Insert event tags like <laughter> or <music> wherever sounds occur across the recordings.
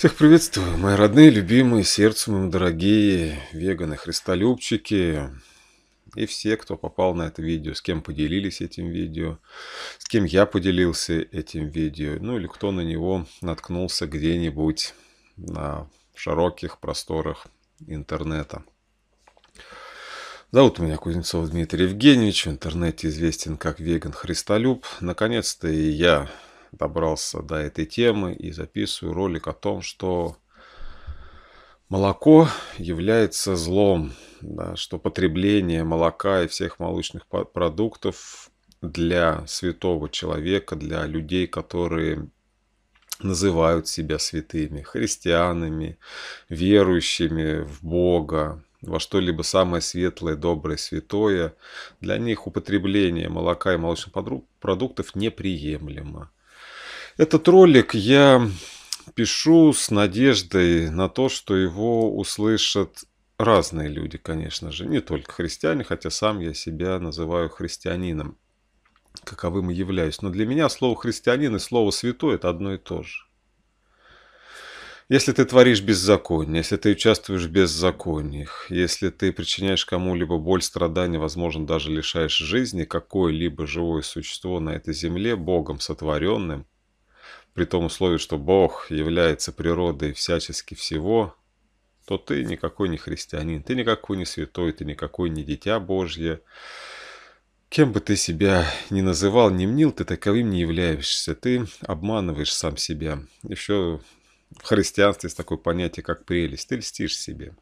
Всех приветствую, мои родные, любимые, сердцем моему дорогие, веганы, христолюбчики и все, кто попал на это видео, с кем поделились этим видео, с кем я поделился этим видео, ну или кто на него наткнулся где-нибудь на широких просторах интернета. Зовут меня Кузнецов Дмитрий Евгеньевич, в интернете известен как веган Христолюб. Наконец-то и я добрался до этой темы и записываю ролик о том, что молоко является злом, да, что потребление молока и всех молочных продуктов для святого человека, для людей, которые называют себя святыми, христианами, верующими в Бога, во что-либо самое светлое, доброе, святое, для них употребление молока и молочных продуктов неприемлемо. Этот ролик я пишу с надеждой на то, что его услышат разные люди, конечно же, не только христиане, хотя сам я себя называю христианином, каковым и являюсь. Но для меня слово христианин и слово святой – это одно и то же. Если ты творишь беззаконие, если ты участвуешь в беззакониях, если ты причиняешь кому-либо боль, страдания, возможно, даже лишаешь жизни какое-либо живое существо на этой земле, Богом сотворенным, при том условии, что Бог является природой всячески всего, то ты никакой не христианин, ты никакой не святой, ты никакой не дитя Божье. Кем бы ты себя ни называл, ни мнил, ты таковым не являешься. Ты обманываешь сам себя. Еще в христианстве есть такое понятие, как прелесть. Ты льстишь себе.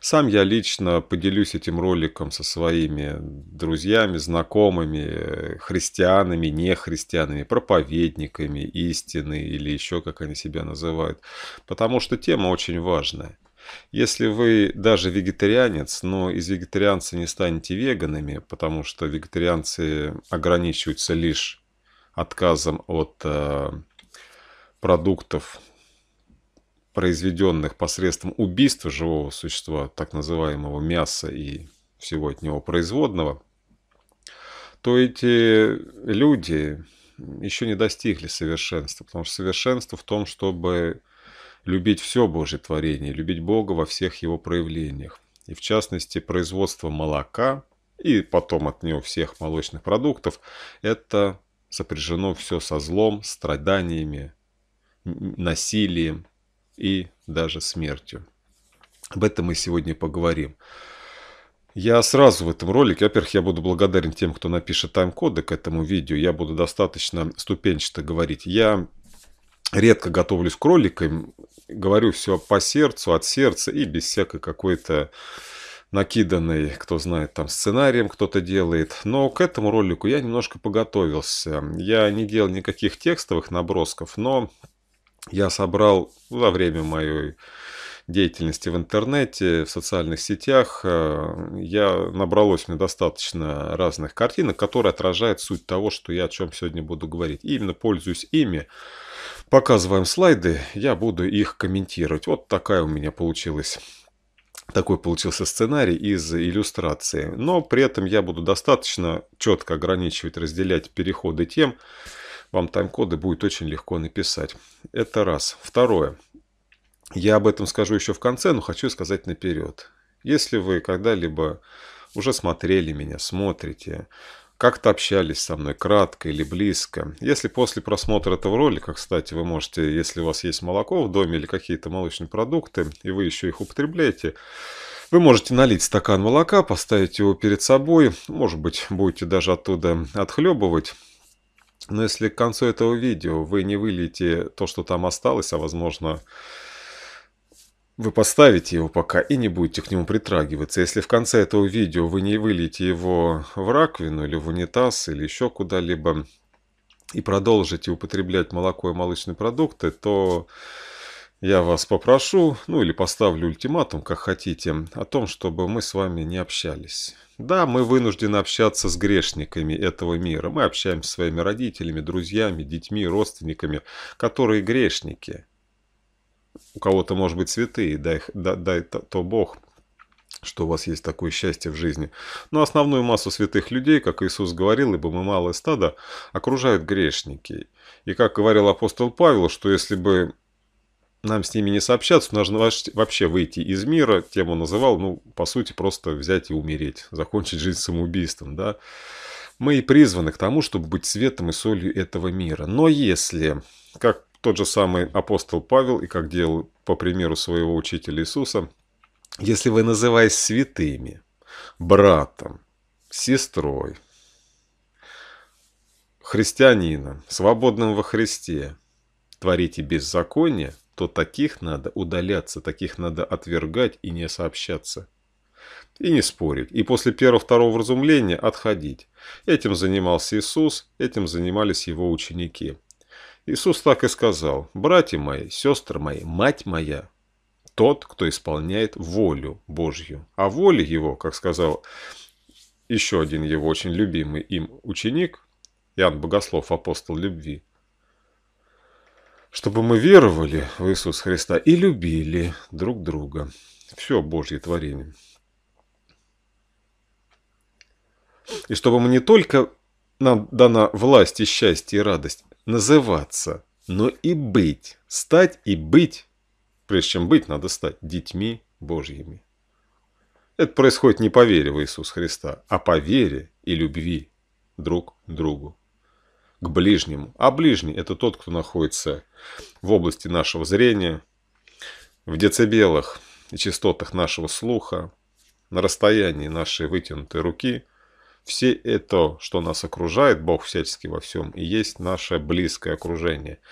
Сам я лично поделюсь этим роликом со своими друзьями, знакомыми, христианами, нехристианами, проповедниками истины или еще как они себя называют, потому что тема очень важная. Если вы даже вегетарианец, но из вегетарианца не станете веганами, потому что вегетарианцы ограничиваются лишь отказом от э, продуктов произведенных посредством убийства живого существа, так называемого мяса и всего от него производного, то эти люди еще не достигли совершенства, потому что совершенство в том, чтобы любить все Божье творение, любить Бога во всех его проявлениях. И в частности, производство молока и потом от него всех молочных продуктов, это сопряжено все со злом, страданиями, насилием и даже смертью. Об этом мы сегодня поговорим. Я сразу в этом ролике, во-первых, я буду благодарен тем, кто напишет тайм-коды к этому видео. Я буду достаточно ступенчато говорить. Я редко готовлюсь к роликам, говорю все по сердцу, от сердца и без всякой какой-то накиданной, кто знает, там сценарием кто-то делает. Но к этому ролику я немножко подготовился. Я не делал никаких текстовых набросков, но я собрал во время моей деятельности в интернете, в социальных сетях, э, я набралось мне достаточно разных картинок, которые отражают суть того, что я о чем сегодня буду говорить. И именно пользуюсь ими, показываем слайды, я буду их комментировать. Вот такая у меня получилась такой получился сценарий из иллюстрации. Но при этом я буду достаточно четко ограничивать, разделять переходы тем, вам тайм-коды будет очень легко написать. Это раз. Второе. Я об этом скажу еще в конце, но хочу сказать наперед. Если вы когда-либо уже смотрели меня, смотрите, как-то общались со мной кратко или близко. Если после просмотра этого ролика, кстати, вы можете, если у вас есть молоко в доме или какие-то молочные продукты, и вы еще их употребляете, вы можете налить стакан молока, поставить его перед собой, может быть, будете даже оттуда отхлебывать, но если к концу этого видео вы не выльете то, что там осталось, а возможно вы поставите его пока и не будете к нему притрагиваться. Если в конце этого видео вы не выльете его в раковину или в унитаз или еще куда-либо и продолжите употреблять молоко и молочные продукты, то я вас попрошу, ну или поставлю ультиматум, как хотите, о том, чтобы мы с вами не общались. Да, мы вынуждены общаться с грешниками этого мира. Мы общаемся с своими родителями, друзьями, детьми, родственниками, которые грешники. У кого-то, может быть, святые, дай, дай, дай то, то Бог, что у вас есть такое счастье в жизни. Но основную массу святых людей, как Иисус говорил, ибо мы малое стадо, окружают грешники. И как говорил апостол Павел, что если бы нам с ними не сообщаться, нужно вообще выйти из мира, тему называл, ну, по сути, просто взять и умереть, закончить жизнь самоубийством, да. Мы и призваны к тому, чтобы быть светом и солью этого мира. Но если, как тот же самый апостол Павел и как делал по примеру своего учителя Иисуса, если вы называясь святыми, братом, сестрой, христианином, свободным во Христе, творите беззаконие – то таких надо удаляться, таких надо отвергать и не сообщаться. И не спорить, и после первого-второго разумления отходить. Этим занимался Иисус, этим занимались его ученики. Иисус так и сказал, «Братья мои, сестры мои, мать моя, тот, кто исполняет волю Божью». А воля его, как сказал еще один его очень любимый им ученик, Иоанн Богослов, апостол любви, чтобы мы веровали в Иисуса Христа и любили друг друга. Все Божье творение. И чтобы мы не только нам дана власть и счастье и радость называться, но и быть, стать и быть, прежде чем быть, надо стать детьми Божьими. Это происходит не по вере в Иисуса Христа, а по вере и любви друг к другу к ближнему. А ближний – это тот, кто находится в области нашего зрения, в децибелах и частотах нашего слуха, на расстоянии нашей вытянутой руки. Все это, что нас окружает, Бог всячески во всем, и есть наше близкое окружение –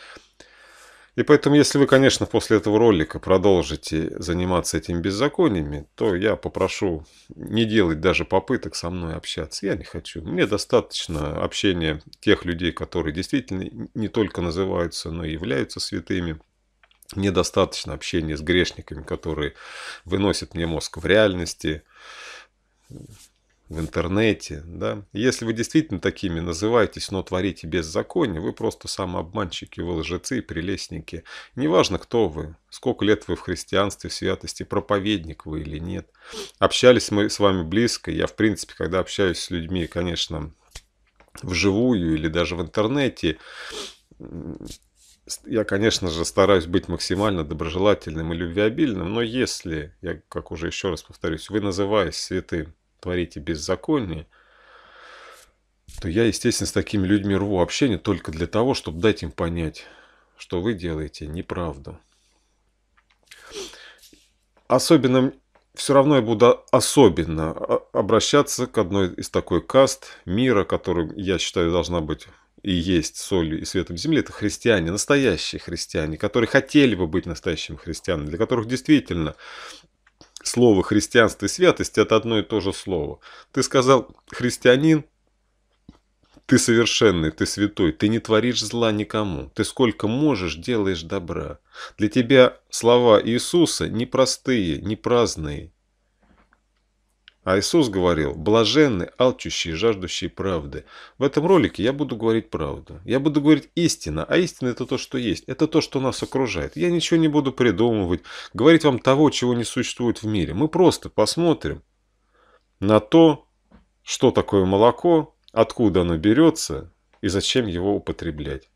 и поэтому, если вы, конечно, после этого ролика продолжите заниматься этими беззакониями, то я попрошу не делать даже попыток со мной общаться. Я не хочу. Мне достаточно общения тех людей, которые действительно не только называются, но и являются святыми. Мне достаточно общения с грешниками, которые выносят мне мозг в реальности в интернете, да. Если вы действительно такими называетесь, но творите беззаконие, вы просто самообманщики, вы лжецы и прелестники. Неважно, кто вы, сколько лет вы в христианстве, в святости, проповедник вы или нет. Общались мы с вами близко, я в принципе, когда общаюсь с людьми, конечно, вживую или даже в интернете, я, конечно же, стараюсь быть максимально доброжелательным и любвеобильным, но если, я как уже еще раз повторюсь, вы называясь святым, творите беззаконие, то я, естественно, с такими людьми рву общение только для того, чтобы дать им понять, что вы делаете неправду. Особенно, все равно я буду особенно обращаться к одной из такой каст мира, которая, я считаю, должна быть и есть солью и светом земли, это христиане, настоящие христиане, которые хотели бы быть настоящими христианами, для которых действительно слово «христианство» и «святость» – это одно и то же слово. Ты сказал «христианин», ты совершенный, ты святой, ты не творишь зла никому. Ты сколько можешь, делаешь добра. Для тебя слова Иисуса непростые, не праздные, а Иисус говорил, блаженны, алчущие, жаждущие правды. В этом ролике я буду говорить правду. Я буду говорить истина, а истина это то, что есть. Это то, что нас окружает. Я ничего не буду придумывать, говорить вам того, чего не существует в мире. Мы просто посмотрим на то, что такое молоко, откуда оно берется и зачем его употреблять.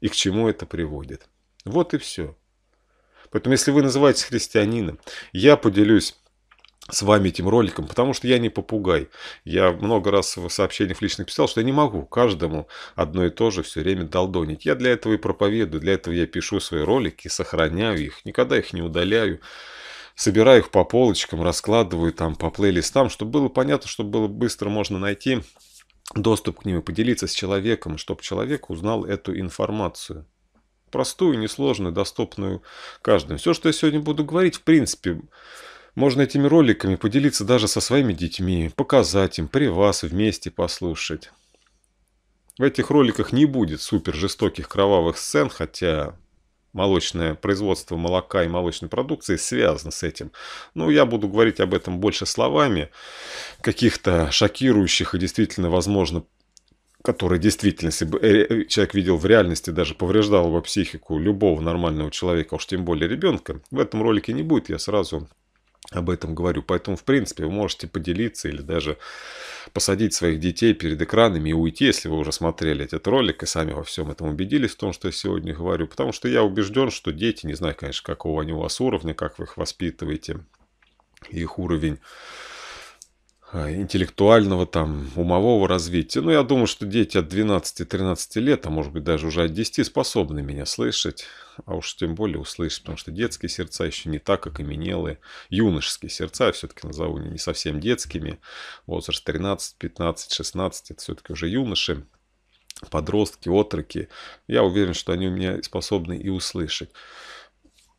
И к чему это приводит. Вот и все. Поэтому, если вы называетесь христианином, я поделюсь с вами этим роликом, потому что я не попугай. Я много раз в сообщениях лично писал, что я не могу каждому одно и то же все время долдонить. Я для этого и проповедую, для этого я пишу свои ролики, сохраняю их, никогда их не удаляю. Собираю их по полочкам, раскладываю там по плейлистам, чтобы было понятно, чтобы было быстро можно найти доступ к ним и поделиться с человеком, чтобы человек узнал эту информацию простую, несложную, доступную каждому. Все, что я сегодня буду говорить, в принципе, можно этими роликами поделиться даже со своими детьми, показать им, при вас вместе послушать. В этих роликах не будет супер жестоких кровавых сцен, хотя молочное производство молока и молочной продукции связано с этим. Но я буду говорить об этом больше словами, каких-то шокирующих и действительно, возможно, которые действительно, если бы э, человек видел в реальности, даже повреждал бы психику любого нормального человека, уж тем более ребенка, в этом ролике не будет, я сразу об этом говорю. Поэтому, в принципе, вы можете поделиться или даже посадить своих детей перед экранами и уйти, если вы уже смотрели этот ролик и сами во всем этом убедились в том, что я сегодня говорю. Потому что я убежден, что дети, не знаю, конечно, какого они у вас уровня, как вы их воспитываете, их уровень а, интеллектуального, там, умового развития. Но ну, я думаю, что дети от 12-13 лет, а может быть даже уже от 10, способны меня слышать, а уж тем более услышать, потому что детские сердца еще не так окаменелые, юношеские сердца, все-таки назову не совсем детскими, возраст 13, 15, 16, это все-таки уже юноши, подростки, отроки. Я уверен, что они у меня способны и услышать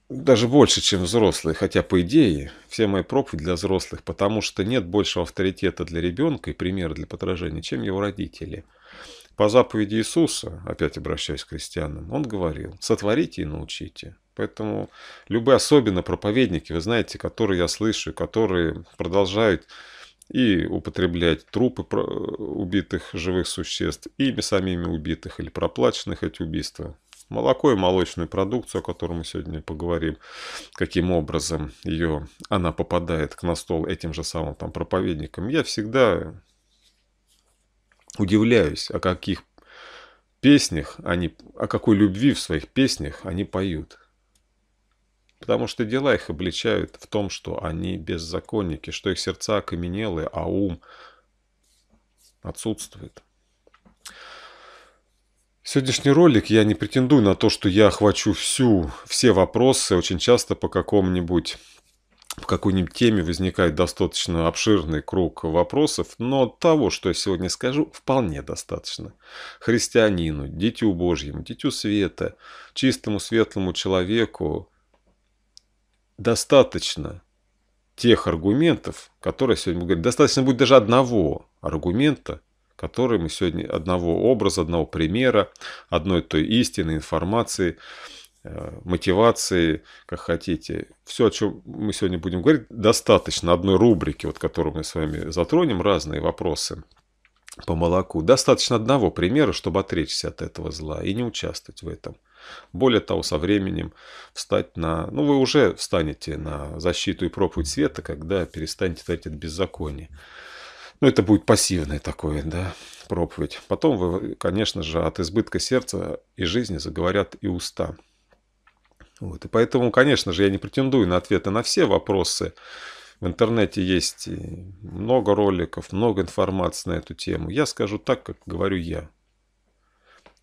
даже больше, чем взрослые, хотя, по идее, все мои проповеди для взрослых, потому что нет большего авторитета для ребенка и примера для подражания, чем его родители. По заповеди Иисуса, опять обращаясь к христианам, он говорил, сотворите и научите. Поэтому любые, особенно проповедники, вы знаете, которые я слышу, которые продолжают и употреблять трупы э, убитых живых существ, и самими убитых или проплаченных эти убийства, молоко и молочную продукцию, о которой мы сегодня поговорим, каким образом ее, она попадает к на стол этим же самым там, проповедникам, я всегда удивляюсь, о каких песнях они, о какой любви в своих песнях они поют. Потому что дела их обличают в том, что они беззаконники, что их сердца окаменелые, а ум отсутствует. Сегодняшний ролик я не претендую на то, что я охвачу всю, все вопросы. Очень часто по какому-нибудь по какой-нибудь теме возникает достаточно обширный круг вопросов, но того, что я сегодня скажу, вполне достаточно. Христианину, дитю Божьему, дитю света, чистому светлому человеку достаточно тех аргументов, которые сегодня будут говорить. Достаточно будет даже одного аргумента, которые мы сегодня одного образа, одного примера, одной той истины, информации, э, мотивации, как хотите. Все, о чем мы сегодня будем говорить, достаточно одной рубрики, вот, которую мы с вами затронем, разные вопросы по молоку. Достаточно одного примера, чтобы отречься от этого зла и не участвовать в этом. Более того, со временем встать на... Ну, вы уже встанете на защиту и проповедь света, когда перестанете творить это беззаконие. Ну, это будет пассивное такое, да, проповедь. Потом, вы, конечно же, от избытка сердца и жизни заговорят и уста. Вот. И поэтому, конечно же, я не претендую на ответы на все вопросы. В интернете есть много роликов, много информации на эту тему. Я скажу так, как говорю я.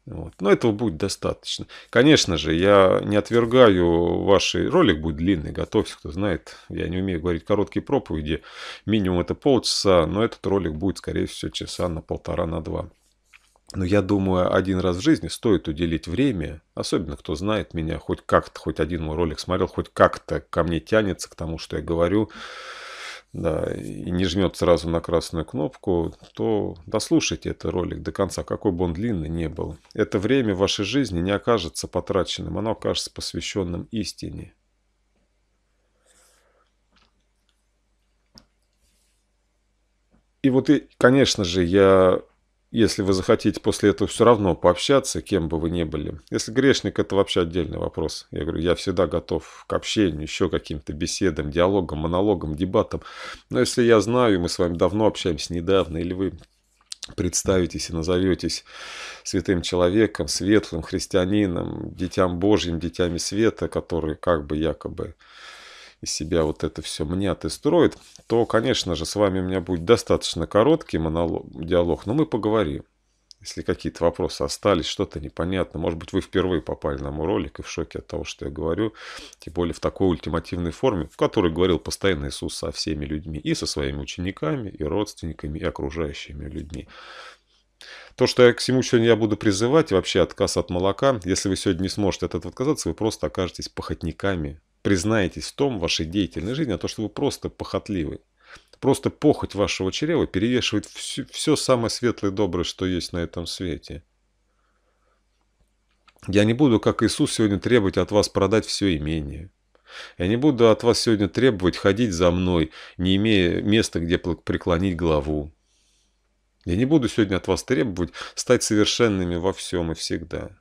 Вот. Но этого будет достаточно. Конечно же, я не отвергаю ваш ролик, будет длинный, Готовься, кто знает. Я не умею говорить короткие проповеди, минимум это полчаса, но этот ролик будет, скорее всего, часа на полтора, на два. Но я думаю, один раз в жизни стоит уделить время, особенно кто знает меня, хоть как-то, хоть один мой ролик смотрел, хоть как-то ко мне тянется, к тому, что я говорю да, и не жмет сразу на красную кнопку, то дослушайте этот ролик до конца, какой бы он длинный ни был. Это время вашей жизни не окажется потраченным, оно окажется посвященным истине. И вот, и, конечно же, я если вы захотите после этого все равно пообщаться, кем бы вы ни были. Если грешник, это вообще отдельный вопрос. Я говорю, я всегда готов к общению, еще каким-то беседам, диалогам, монологам, дебатам. Но если я знаю, мы с вами давно общаемся, недавно, или вы представитесь и назоветесь святым человеком, светлым христианином, дитям Божьим, дитями света, которые как бы якобы из себя вот это все мне строит, то, конечно же, с вами у меня будет достаточно короткий монолог, диалог, но мы поговорим. Если какие-то вопросы остались, что-то непонятно, может быть, вы впервые попали на мой ролик и в шоке от того, что я говорю, тем более в такой ультимативной форме, в которой говорил постоянно Иисус со всеми людьми, и со своими учениками, и родственниками, и окружающими людьми. То, что я к всему сегодня я буду призывать, вообще отказ от молока, если вы сегодня не сможете от этого отказаться, вы просто окажетесь похотниками признаетесь в том в вашей деятельной жизни, а то, что вы просто похотливый. Просто похоть вашего чрева перевешивает все, все самое светлое и доброе, что есть на этом свете. Я не буду, как Иисус, сегодня требовать от вас продать все имение. Я не буду от вас сегодня требовать ходить за мной, не имея места, где преклонить голову. Я не буду сегодня от вас требовать стать совершенными во всем и всегда.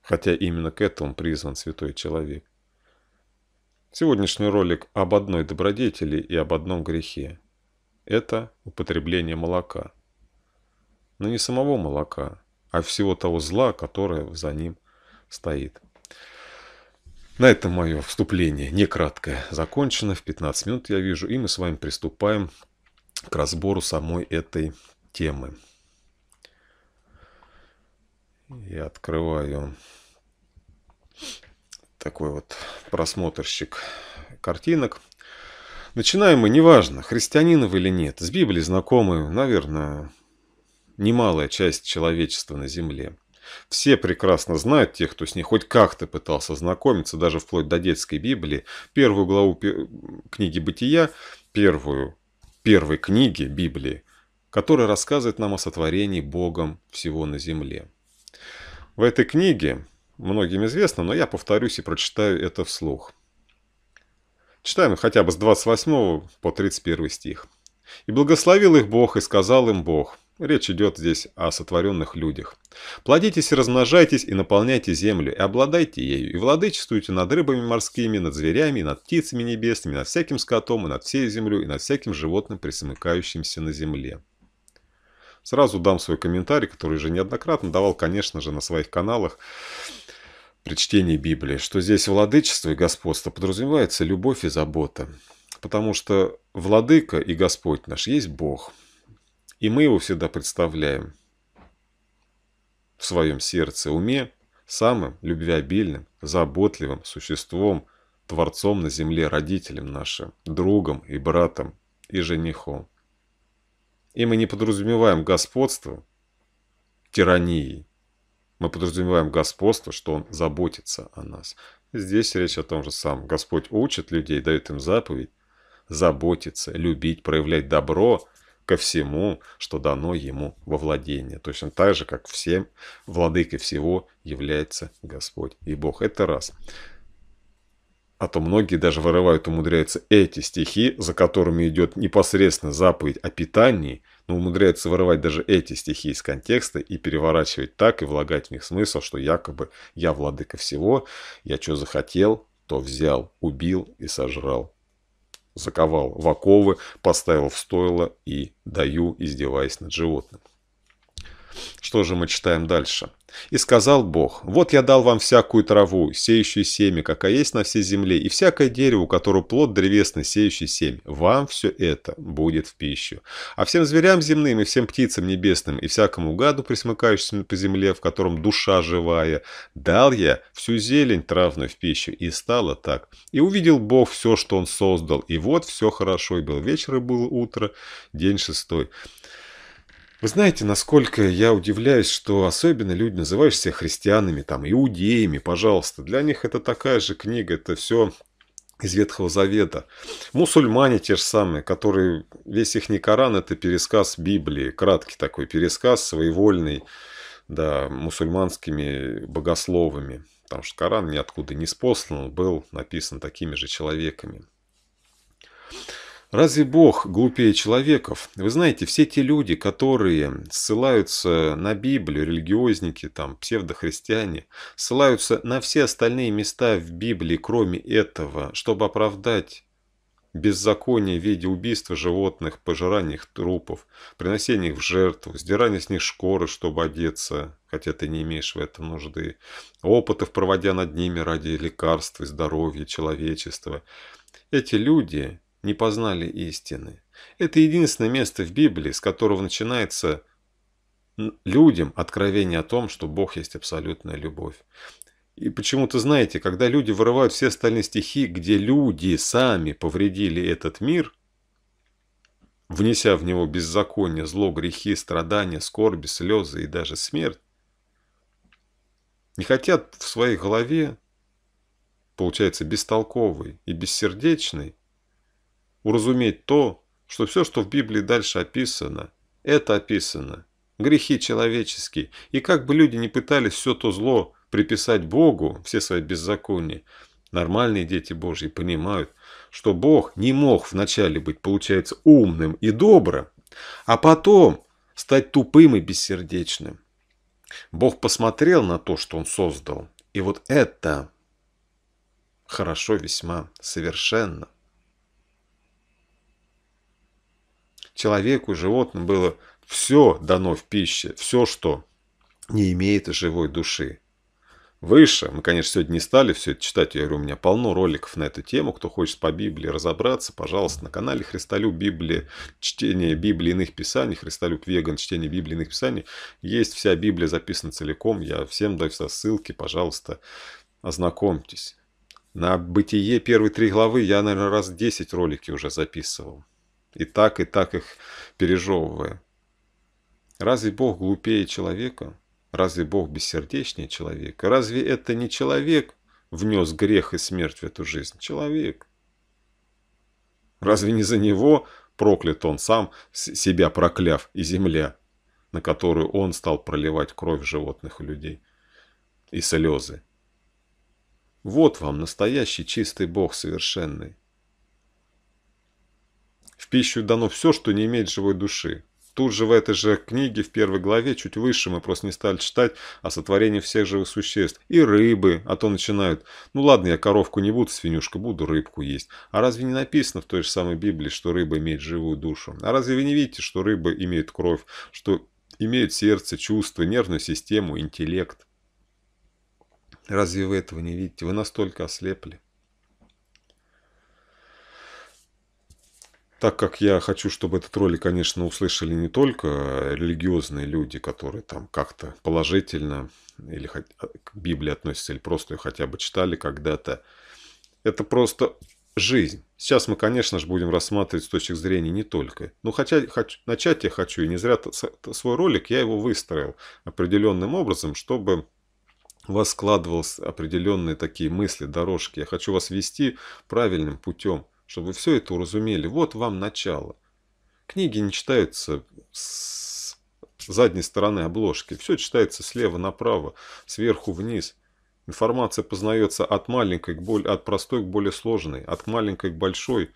Хотя именно к этому призван святой человек. Сегодняшний ролик об одной добродетели и об одном грехе. Это употребление молока. Но не самого молока, а всего того зла, которое за ним стоит. На этом мое вступление, не краткое, закончено. В 15 минут я вижу, и мы с вами приступаем к разбору самой этой темы. Я открываю такой вот просмотрщик картинок. Начинаем мы, неважно, христианин вы или нет, с Библии знакомы, наверное, немалая часть человечества на земле. Все прекрасно знают, тех, кто с ней хоть как-то пытался знакомиться, даже вплоть до детской Библии, первую главу книги «Бытия», первую, первой книги Библии, которая рассказывает нам о сотворении Богом всего на земле. В этой книге многим известно, но я повторюсь и прочитаю это вслух. Читаем хотя бы с 28 по 31 стих. «И благословил их Бог, и сказал им Бог». Речь идет здесь о сотворенных людях. «Плодитесь и размножайтесь, и наполняйте землю, и обладайте ею, и владычествуйте над рыбами морскими, над зверями, и над птицами небесными, над всяким скотом, и над всей землей и над всяким животным, присмыкающимся на земле». Сразу дам свой комментарий, который уже неоднократно давал, конечно же, на своих каналах при чтении Библии, что здесь владычество и господство подразумевается любовь и забота. Потому что владыка и Господь наш есть Бог. И мы его всегда представляем в своем сердце, уме, самым любвеобильным, заботливым существом, творцом на земле, родителем нашим, другом и братом и женихом. И мы не подразумеваем господство тирании. Мы подразумеваем господство, что Он заботится о нас. Здесь речь о том же самом. Господь учит людей, дает им заповедь заботиться, любить, проявлять добро ко всему, что дано ему во владение. Точно так же, как всем владыкой всего является Господь и Бог. Это раз. А то многие даже вырывают, умудряются эти стихи, за которыми идет непосредственно заповедь о питании – но ну, умудряется вырывать даже эти стихи из контекста и переворачивать так и влагать в них смысл, что якобы я владыка всего, я что захотел, то взял, убил и сожрал. Заковал в оковы, поставил в стойло и даю, издеваясь над животным. Что же мы читаем дальше? И сказал Бог, «Вот я дал вам всякую траву, сеющую семя, какая есть на всей земле, и всякое дерево, у которого плод древесный, сеющий семя. Вам все это будет в пищу. А всем зверям земным и всем птицам небесным и всякому гаду, присмыкающемуся по земле, в котором душа живая, дал я всю зелень травную в пищу». И стало так. И увидел Бог все, что Он создал, и вот все хорошо, и был вечер, и было утро, день шестой. Вы знаете, насколько я удивляюсь, что особенно люди, называющиеся христианами, там, иудеями, пожалуйста, для них это такая же книга, это все из Ветхого Завета. Мусульмане те же самые, которые, весь их Коран – это пересказ Библии, краткий такой пересказ, своевольный, да, мусульманскими богословами. Потому что Коран ниоткуда не спослан, был написан такими же человеками. Разве Бог глупее человеков? Вы знаете, все те люди, которые ссылаются на Библию, религиозники, там, псевдохристиане, ссылаются на все остальные места в Библии, кроме этого, чтобы оправдать беззаконие в виде убийства животных, пожирания их трупов, приносения их в жертву, сдирания с них шкуры, чтобы одеться, хотя ты не имеешь в этом нужды, опытов проводя над ними ради лекарства, здоровья, человечества. Эти люди не познали истины. Это единственное место в Библии, с которого начинается людям откровение о том, что Бог есть абсолютная любовь. И почему-то, знаете, когда люди вырывают все остальные стихи, где люди сами повредили этот мир, внеся в него беззаконие, зло, грехи, страдания, скорби, слезы и даже смерть, не хотят в своей голове, получается, бестолковый и бессердечный уразуметь то, что все, что в Библии дальше описано, это описано. Грехи человеческие. И как бы люди не пытались все то зло приписать Богу, все свои беззакония, нормальные дети Божьи понимают, что Бог не мог вначале быть, получается, умным и добрым, а потом стать тупым и бессердечным. Бог посмотрел на то, что Он создал, и вот это хорошо весьма совершенно. Человеку, и животным было все дано в пище, все, что не имеет живой души. Выше, мы, конечно, сегодня не стали все это читать, я говорю, у меня полно роликов на эту тему, кто хочет по Библии разобраться, пожалуйста, на канале Христолюб Библии, чтение Библии иных писаний, Христолюб Веган, чтение Библии иных писаний, есть вся Библия записана целиком, я всем даю все ссылки, пожалуйста, ознакомьтесь. На бытие первые три главы я, наверное, раз 10 ролики уже записывал и так, и так их пережевывая. Разве Бог глупее человека? Разве Бог бессердечнее человека? Разве это не человек внес грех и смерть в эту жизнь? Человек. Разве не за него проклят он сам, себя прокляв, и земля, на которую он стал проливать кровь животных и людей и слезы? Вот вам настоящий чистый Бог совершенный. В пищу дано все, что не имеет живой души. Тут же в этой же книге, в первой главе, чуть выше, мы просто не стали читать о сотворении всех живых существ. И рыбы, а то начинают. Ну ладно, я коровку не буду, свинюшка, буду рыбку есть. А разве не написано в той же самой Библии, что рыба имеет живую душу? А разве вы не видите, что рыбы имеют кровь, что имеют сердце, чувства, нервную систему, интеллект? Разве вы этого не видите? Вы настолько ослепли. так как я хочу, чтобы этот ролик, конечно, услышали не только религиозные люди, которые там как-то положительно или э, к Библии относятся, или просто ее хотя бы читали когда-то. Это просто жизнь. Сейчас мы, конечно же, будем рассматривать с точки зрения не только. но ну, хотя хочу, начать я хочу, и не зря свой ролик я его выстроил определенным образом, чтобы у вас складывалось определенные такие мысли, дорожки. Я хочу вас вести правильным путем чтобы все это уразумели. Вот вам начало. Книги не читаются с задней стороны обложки. Все читается слева направо, сверху вниз. Информация познается от маленькой к более, от простой к более сложной, от маленькой к большой.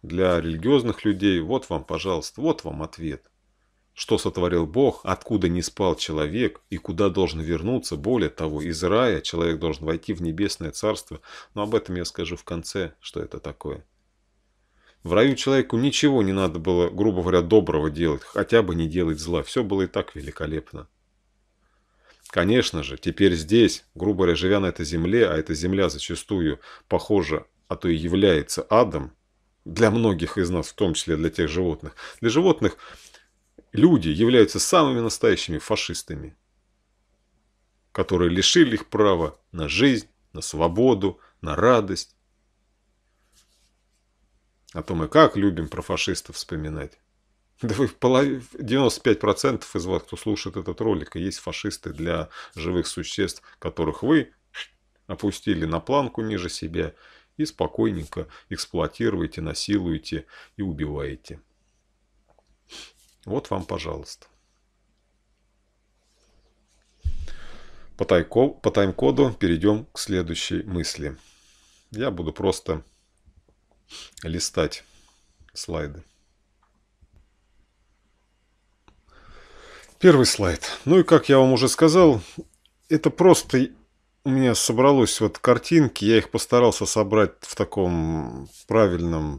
Для религиозных людей вот вам, пожалуйста, вот вам ответ – что сотворил Бог, откуда не спал человек и куда должен вернуться. Более того, из рая человек должен войти в небесное царство. Но об этом я скажу в конце, что это такое. В раю человеку ничего не надо было, грубо говоря, доброго делать, хотя бы не делать зла. Все было и так великолепно. Конечно же, теперь здесь, грубо говоря, живя на этой земле, а эта земля зачастую похожа, а то и является адом, для многих из нас, в том числе для тех животных. Для животных люди являются самыми настоящими фашистами, которые лишили их права на жизнь, на свободу, на радость. А то мы как любим про фашистов вспоминать. Да вы в 95% из вас, кто слушает этот ролик, есть фашисты для живых существ, которых вы опустили на планку ниже себя и спокойненько эксплуатируете, насилуете и убиваете. Вот вам, пожалуйста. По, тайм-коду перейдем к следующей мысли. Я буду просто листать слайды. Первый слайд. Ну и как я вам уже сказал, это просто у меня собралось вот картинки, я их постарался собрать в таком правильном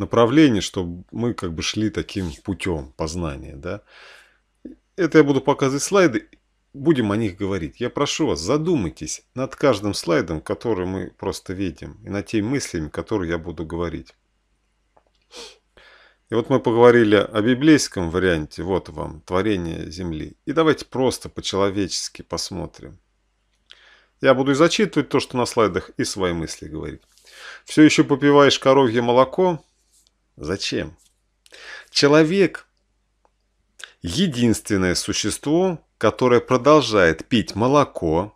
направлении, чтобы мы как бы шли таким путем познания. Да? Это я буду показывать слайды, будем о них говорить. Я прошу вас, задумайтесь над каждым слайдом, который мы просто видим, и над теми мыслями, которые я буду говорить. И вот мы поговорили о библейском варианте, вот вам, творение Земли. И давайте просто по-человечески посмотрим. Я буду и зачитывать то, что на слайдах, и свои мысли говорить. Все еще попиваешь коровье молоко, Зачем? Человек – единственное существо, которое продолжает пить молоко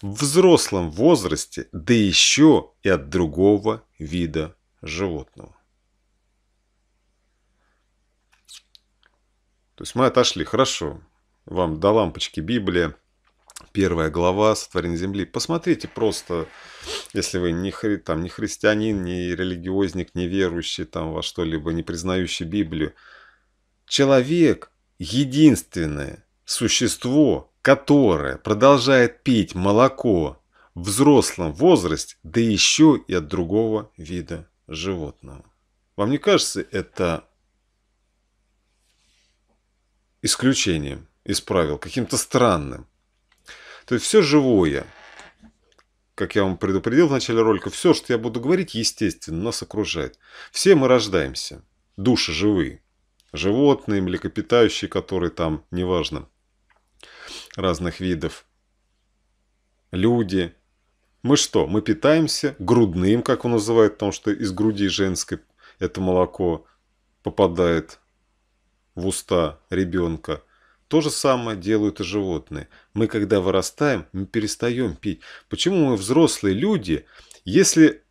в взрослом возрасте, да еще и от другого вида животного. То есть мы отошли, хорошо, вам до лампочки Библия первая глава сотворения земли. Посмотрите просто, если вы не, хри, там, не христианин, не религиозник, не верующий там, во что-либо, не признающий Библию. Человек – единственное существо, которое продолжает пить молоко в взрослом возрасте, да еще и от другого вида животного. Вам не кажется это исключением из правил, каким-то странным? То есть все живое, как я вам предупредил в начале ролика, все, что я буду говорить, естественно, нас окружает. Все мы рождаемся, души живые, животные, млекопитающие, которые там, неважно, разных видов, люди. Мы что? Мы питаемся грудным, как он называет, потому что из груди женской это молоко попадает в уста ребенка – то же самое делают и животные. Мы, когда вырастаем, мы перестаем пить. Почему мы взрослые люди, если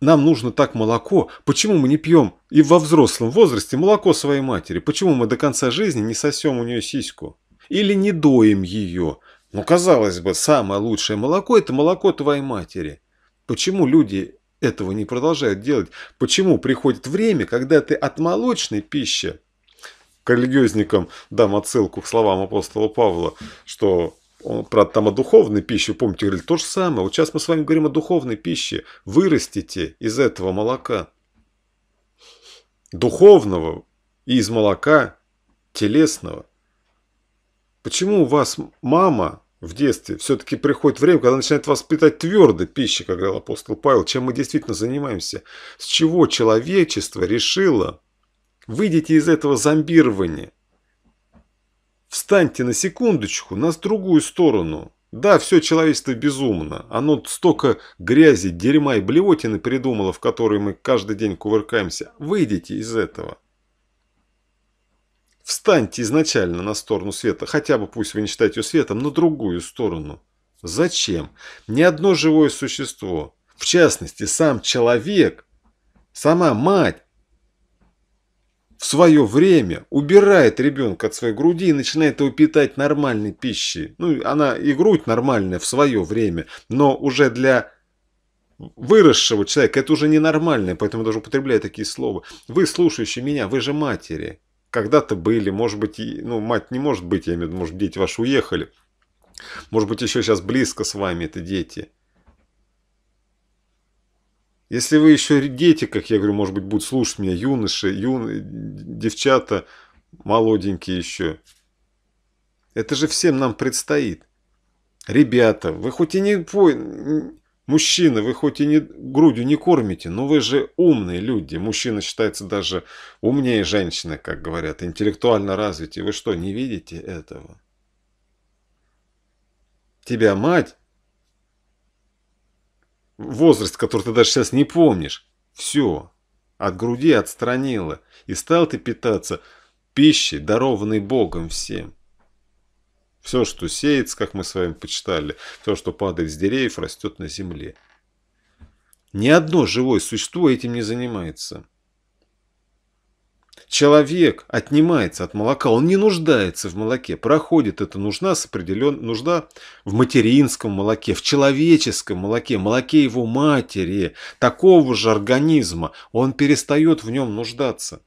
нам нужно так молоко, почему мы не пьем и во взрослом возрасте молоко своей матери? Почему мы до конца жизни не сосем у нее сиську? Или не доим ее? Ну, казалось бы, самое лучшее молоко – это молоко твоей матери. Почему люди этого не продолжают делать? Почему приходит время, когда ты от молочной пищи коллегиозникам дам отсылку к словам апостола Павла, что он, правда, там о духовной пище, помните, говорили, то же самое. Вот сейчас мы с вами говорим о духовной пище. Вырастите из этого молока. Духовного и из молока телесного. Почему у вас мама в детстве все-таки приходит время, когда начинает воспитать твердой пищей, как говорил апостол Павел, чем мы действительно занимаемся? С чего человечество решило Выйдите из этого зомбирования. Встаньте на секундочку, на другую сторону. Да, все человечество безумно. Оно столько грязи, дерьма и блевотины придумало, в которой мы каждый день кувыркаемся. Выйдите из этого. Встаньте изначально на сторону света, хотя бы пусть вы не считаете ее светом, на другую сторону. Зачем? Ни одно живое существо, в частности, сам человек, сама мать, свое время убирает ребенка от своей груди и начинает его питать нормальной пищей. Ну, она и грудь нормальная в свое время, но уже для выросшего человека это уже ненормально, поэтому даже употребляю такие слова. Вы, слушающие меня, вы же матери. Когда-то были, может быть, ну, мать не может быть, я имею в виду, может, дети ваши уехали. Может быть, еще сейчас близко с вами это дети. Если вы еще дети, как я говорю, может быть, будут слушать меня, юноши, юные, девчата, молоденькие еще. Это же всем нам предстоит. Ребята, вы хоть и не... Мужчины, вы хоть и не грудью не кормите, но вы же умные люди. Мужчина считается даже умнее женщины, как говорят, интеллектуально развитие. Вы что, не видите этого? Тебя мать возраст, который ты даже сейчас не помнишь. Все, от груди отстранило и стал ты питаться пищей, дарованной Богом всем. Все, что сеется, как мы с вами почитали, все, что падает с деревьев, растет на земле. Ни одно живое существо этим не занимается. Человек отнимается от молока, он не нуждается в молоке, проходит это нужна с определен... нужда в материнском молоке, в человеческом молоке, молоке его матери, такого же организма, он перестает в нем нуждаться.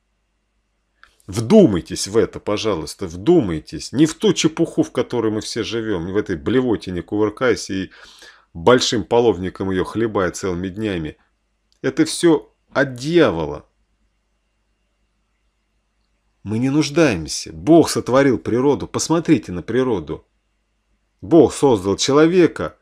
Вдумайтесь в это, пожалуйста, вдумайтесь. Не в ту чепуху, в которой мы все живем, в этой блевотине кувыркаясь и большим половником ее хлебая целыми днями. Это все от дьявола. Мы не нуждаемся. Бог сотворил природу. Посмотрите на природу. Бог создал человека.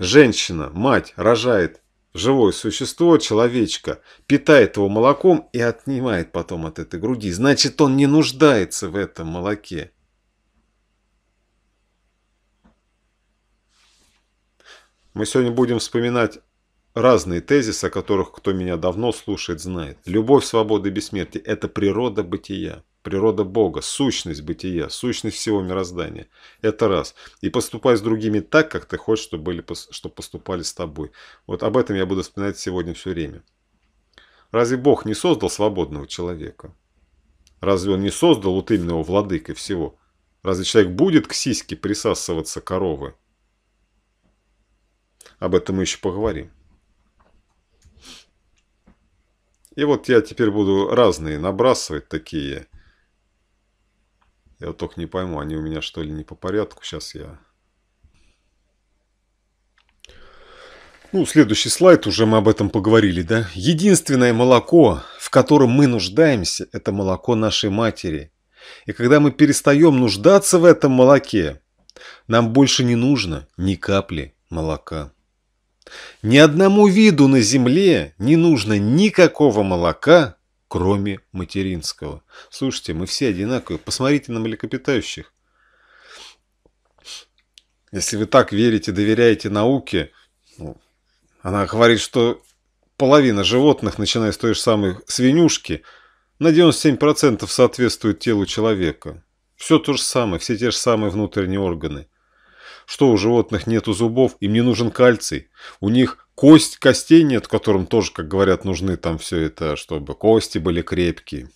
Женщина, мать, рожает живое существо, человечка, питает его молоком и отнимает потом от этой груди. Значит, он не нуждается в этом молоке. Мы сегодня будем вспоминать разные тезисы, о которых кто меня давно слушает, знает. Любовь, свобода и бессмертие – это природа бытия, природа Бога, сущность бытия, сущность всего мироздания. Это раз. И поступай с другими так, как ты хочешь, чтобы, были, чтобы поступали с тобой. Вот об этом я буду вспоминать сегодня все время. Разве Бог не создал свободного человека? Разве он не создал вот именно его владыкой всего? Разве человек будет к сиське присасываться коровы? Об этом мы еще поговорим. И вот я теперь буду разные набрасывать такие. Я вот только не пойму, они у меня что ли не по порядку. Сейчас я... Ну, следующий слайд, уже мы об этом поговорили, да? Единственное молоко, в котором мы нуждаемся, это молоко нашей матери. И когда мы перестаем нуждаться в этом молоке, нам больше не нужно ни капли молока. Ни одному виду на Земле не нужно никакого молока, кроме материнского. Слушайте, мы все одинаковые. Посмотрите на млекопитающих. Если вы так верите, доверяете науке, ну, она говорит, что половина животных, начиная с той же самой свинюшки, на 97% соответствует телу человека. Все то же самое, все те же самые внутренние органы. Что, у животных нету зубов? Им не нужен кальций. У них кость костей нет, которым тоже, как говорят, нужны там все это, чтобы кости были крепкие.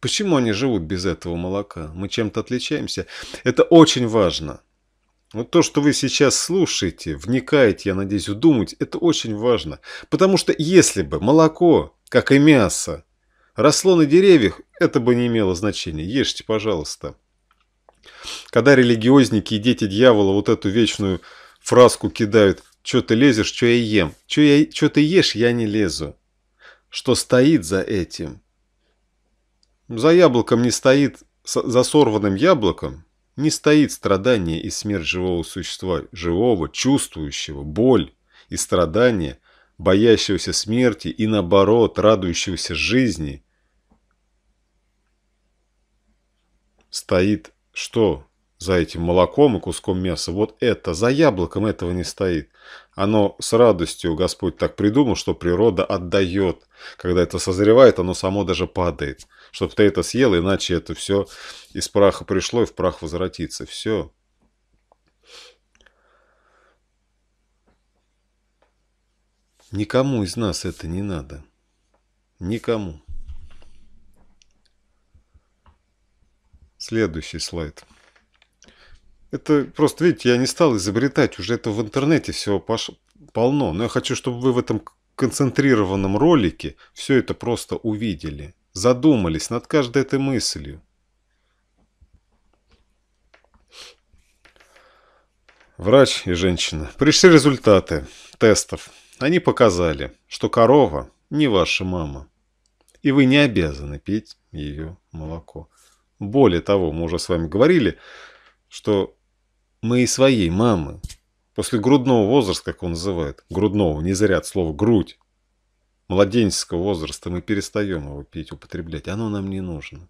Почему они живут без этого молока? Мы чем-то отличаемся? Это очень важно. Вот то, что вы сейчас слушаете, вникаете, я надеюсь, думать, это очень важно. Потому что если бы молоко, как и мясо, росло на деревьях, это бы не имело значения. Ешьте, пожалуйста. Когда религиозники и дети дьявола вот эту вечную фразку кидают что ты лезешь, что я ем? что я, чё ты ешь, я не лезу?» Что стоит за этим? За яблоком не стоит, за сорванным яблоком не стоит страдание и смерть живого существа, живого, чувствующего боль и страдание, боящегося смерти и, наоборот, радующегося жизни. Стоит что за этим молоком и куском мяса? Вот это, за яблоком этого не стоит. Оно с радостью Господь так придумал, что природа отдает. Когда это созревает, оно само даже падает. Чтоб ты это съел, иначе это все из праха пришло и в прах возвратится. Все. Никому из нас это не надо. Никому. Следующий слайд. Это просто, видите, я не стал изобретать, уже это в интернете всего пош... полно. Но я хочу, чтобы вы в этом концентрированном ролике все это просто увидели. Задумались над каждой этой мыслью. Врач и женщина. Пришли результаты тестов. Они показали, что корова не ваша мама. И вы не обязаны пить ее молоко. Более того, мы уже с вами говорили, что мы и своей мамы после грудного возраста, как он называет, грудного, не зря от слова грудь, младенческого возраста мы перестаем его пить, употреблять. Оно нам не нужно.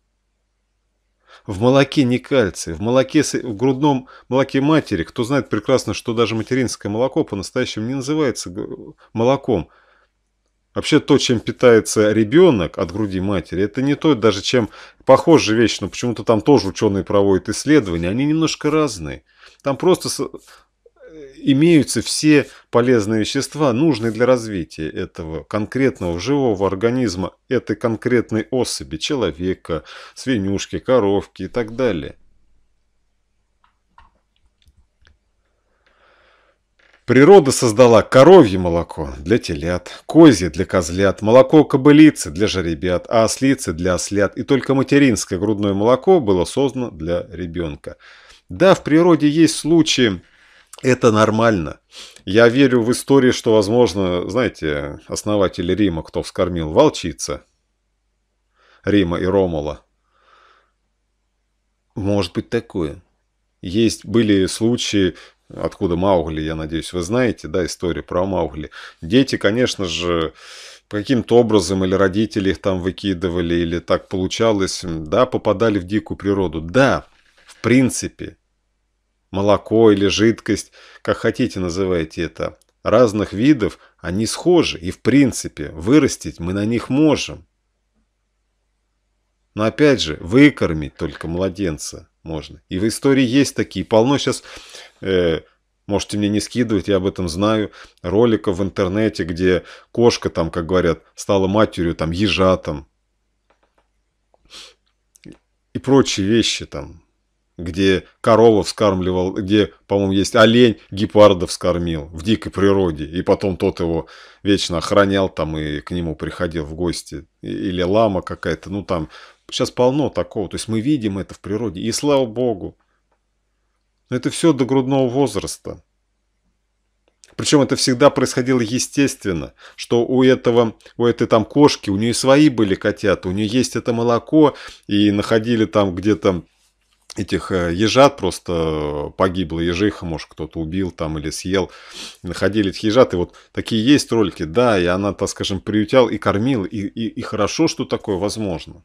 В молоке не кальций, в молоке, в грудном молоке матери, кто знает прекрасно, что даже материнское молоко по-настоящему не называется молоком – Вообще то, чем питается ребенок от груди матери, это не то даже, чем похожая вещь, но почему-то там тоже ученые проводят исследования, они немножко разные. Там просто э, имеются все полезные вещества, нужные для развития этого конкретного живого организма, этой конкретной особи, человека, свинюшки, коровки и так далее. Природа создала коровье молоко для телят, козье для козлят, молоко кобылицы для жеребят, а ослицы для ослят, и только материнское грудное молоко было создано для ребенка. Да, в природе есть случаи, это нормально. Я верю в истории, что, возможно, знаете, основатель Рима, кто вскормил, волчица Рима и Ромула. Может быть такое. Есть были случаи, откуда Маугли, я надеюсь, вы знаете, да, историю про Маугли. Дети, конечно же, каким-то образом или родители их там выкидывали, или так получалось, да, попадали в дикую природу. Да, в принципе, молоко или жидкость, как хотите называйте это, разных видов, они схожи, и в принципе вырастить мы на них можем. Но опять же, выкормить только младенца можно. И в истории есть такие. Полно сейчас, э, можете мне не скидывать, я об этом знаю, роликов в интернете, где кошка там, как говорят, стала матерью там ежа там. И прочие вещи там где корова вскармливал, где, по-моему, есть олень гепарда вскормил в дикой природе, и потом тот его вечно охранял там и к нему приходил в гости, или лама какая-то, ну там Сейчас полно такого. То есть мы видим это в природе. И слава богу. Но это все до грудного возраста. Причем это всегда происходило естественно, что у этого, у этой там кошки, у нее свои были котята, у нее есть это молоко, и находили там где-то этих э, ежат просто э, погибло ежиха, может, кто-то убил там или съел. Находили этих ежат, и вот такие есть ролики, да, и она, так скажем, приютяла и кормила, и, и, и хорошо, что такое возможно.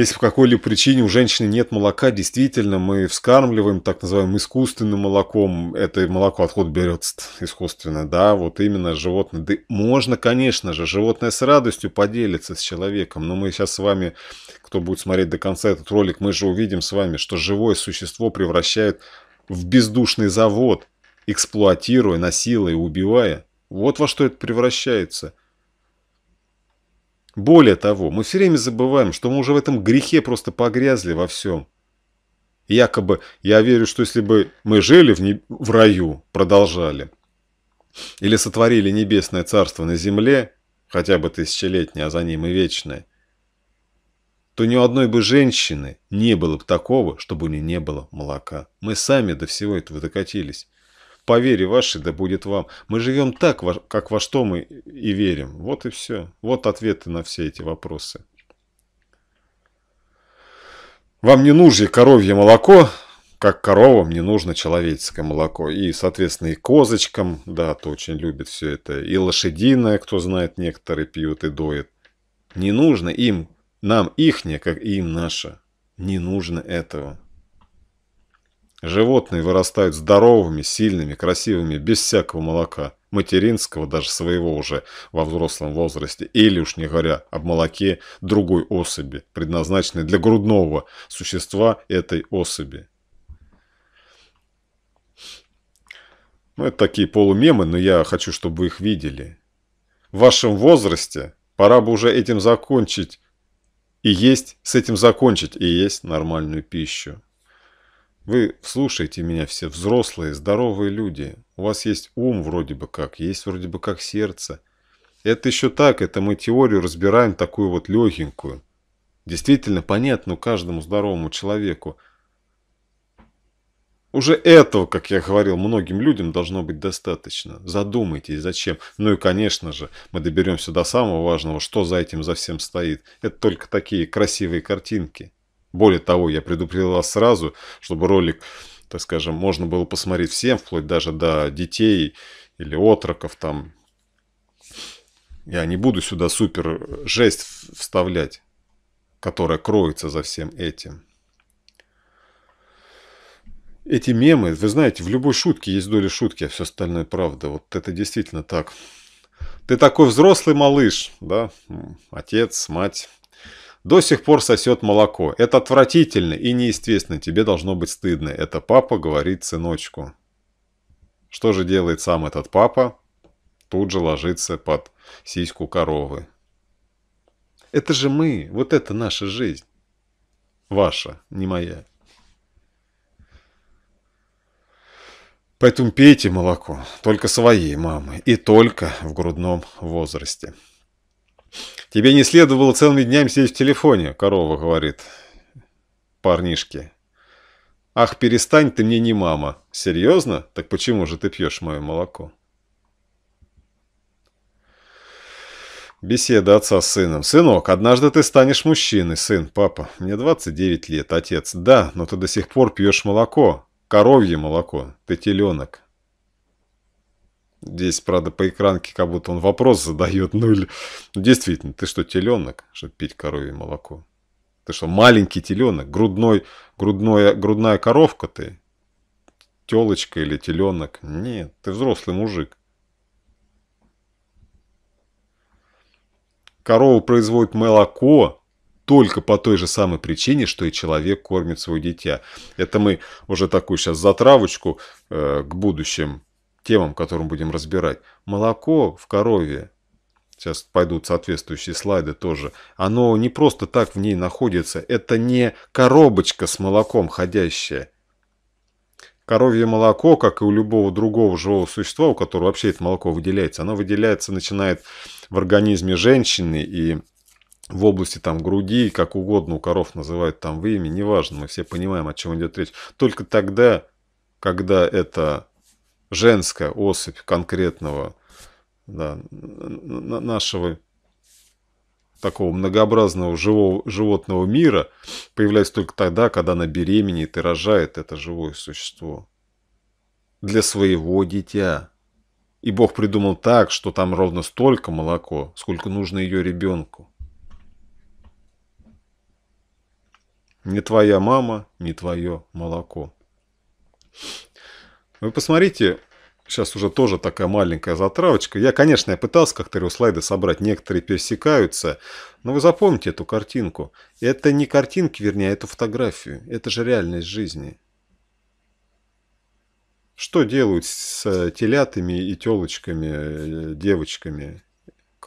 Если по какой-либо причине у женщины нет молока, действительно, мы вскармливаем так называемым искусственным молоком. Это молоко отход берется искусственно, да, вот именно животное. Да можно, конечно же, животное с радостью поделиться с человеком, но мы сейчас с вами, кто будет смотреть до конца этот ролик, мы же увидим с вами, что живое существо превращают в бездушный завод, эксплуатируя, насилуя, убивая. Вот во что это превращается – более того, мы все время забываем, что мы уже в этом грехе просто погрязли во всем. Якобы, я верю, что если бы мы жили в, не... в раю, продолжали, или сотворили небесное царство на земле, хотя бы тысячелетнее, а за ним и вечное, то ни у одной бы женщины не было бы такого, чтобы у нее не было молока. Мы сами до всего этого докатились по вере вашей да будет вам. Мы живем так, как во что мы и верим. Вот и все. Вот ответы на все эти вопросы. Вам не нужно коровье молоко, как коровам не нужно человеческое молоко. И, соответственно, и козочкам, да, то очень любит все это. И лошадиное, кто знает, некоторые пьют и доят. Не нужно им, нам ихнее, как и им наше. Не нужно этого. Животные вырастают здоровыми, сильными, красивыми, без всякого молока, материнского, даже своего уже, во взрослом возрасте, или уж не говоря об молоке другой особи, предназначенной для грудного существа этой особи. Ну, это такие полумемы, но я хочу, чтобы вы их видели. В вашем возрасте пора бы уже этим закончить и есть, с этим закончить и есть нормальную пищу. Вы слушаете меня все, взрослые, здоровые люди. У вас есть ум вроде бы как, есть вроде бы как сердце. Это еще так, это мы теорию разбираем такую вот легенькую. Действительно понятную каждому здоровому человеку. Уже этого, как я говорил, многим людям должно быть достаточно. Задумайтесь, зачем. Ну и, конечно же, мы доберемся до самого важного, что за этим за всем стоит. Это только такие красивые картинки. Более того, я предупредил вас сразу, чтобы ролик, так скажем, можно было посмотреть всем, вплоть даже до детей или отроков там. Я не буду сюда супер жесть вставлять, которая кроется за всем этим. Эти мемы, вы знаете, в любой шутке есть доля шутки, а все остальное правда. Вот это действительно так. Ты такой взрослый малыш, да, отец, мать, до сих пор сосет молоко. Это отвратительно и неестественно. Тебе должно быть стыдно. Это папа говорит сыночку. Что же делает сам этот папа? Тут же ложится под сиську коровы. Это же мы. Вот это наша жизнь. Ваша, не моя. Поэтому пейте молоко только своей мамы и только в грудном возрасте. «Тебе не следовало целыми днями сидеть в телефоне», — корова говорит парнишке. «Ах, перестань, ты мне не мама. Серьезно? Так почему же ты пьешь мое молоко?» Беседа отца с сыном. «Сынок, однажды ты станешь мужчиной, сын, папа. Мне 29 лет, отец. Да, но ты до сих пор пьешь молоко. Коровье молоко. Ты теленок. Здесь, правда, по экранке как будто он вопрос задает, ну или... Ну, действительно, ты что, теленок, чтобы пить коровье молоко? Ты что, маленький теленок? Грудной, грудной, грудная коровка ты? Телочка или теленок? Нет, ты взрослый мужик. Корова производит молоко только по той же самой причине, что и человек кормит свое дитя. Это мы уже такую сейчас затравочку э, к будущим темам, которые будем разбирать. Молоко в корове, сейчас пойдут соответствующие слайды тоже, оно не просто так в ней находится. Это не коробочка с молоком ходящая. Коровье молоко, как и у любого другого живого существа, у которого вообще это молоко выделяется, оно выделяется, начинает в организме женщины и в области там груди, как угодно у коров называют там в неважно, мы все понимаем, о чем идет речь. Только тогда, когда это женская особь конкретного да, нашего такого многообразного живого, животного мира появляется только тогда, когда она беременеет и рожает это живое существо. Для своего дитя. И Бог придумал так, что там ровно столько молоко, сколько нужно ее ребенку. Не твоя мама, не твое молоко. Вы посмотрите, сейчас уже тоже такая маленькая затравочка. Я, конечно, я пытался как-то слайды собрать, некоторые пересекаются, но вы запомните эту картинку. Это не картинки, вернее, а эту фотографию. Это же реальность жизни. Что делают с телятами и телочками, э, девочками?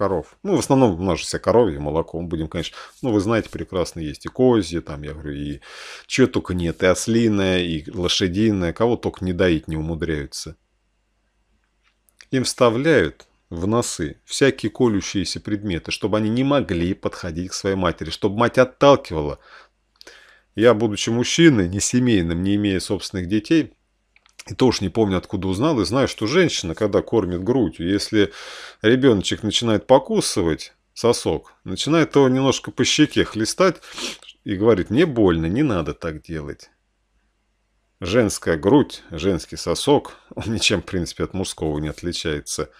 коров. Ну, в основном у нас же все коровье молоко. Мы Будем, конечно, ну, вы знаете, прекрасно есть и козье, там, я говорю, и чего только нет, и ослиное, и лошадиное, кого только не доить не умудряются. Им вставляют в носы всякие колющиеся предметы, чтобы они не могли подходить к своей матери, чтобы мать отталкивала. Я, будучи мужчиной, не семейным, не имея собственных детей, и тоже не помню, откуда узнал, и знаю, что женщина, когда кормит грудью, если ребеночек начинает покусывать сосок, начинает его немножко по щеке хлестать и говорит, мне больно, не надо так делать. Женская грудь, женский сосок, он ничем, в принципе, от мужского не отличается.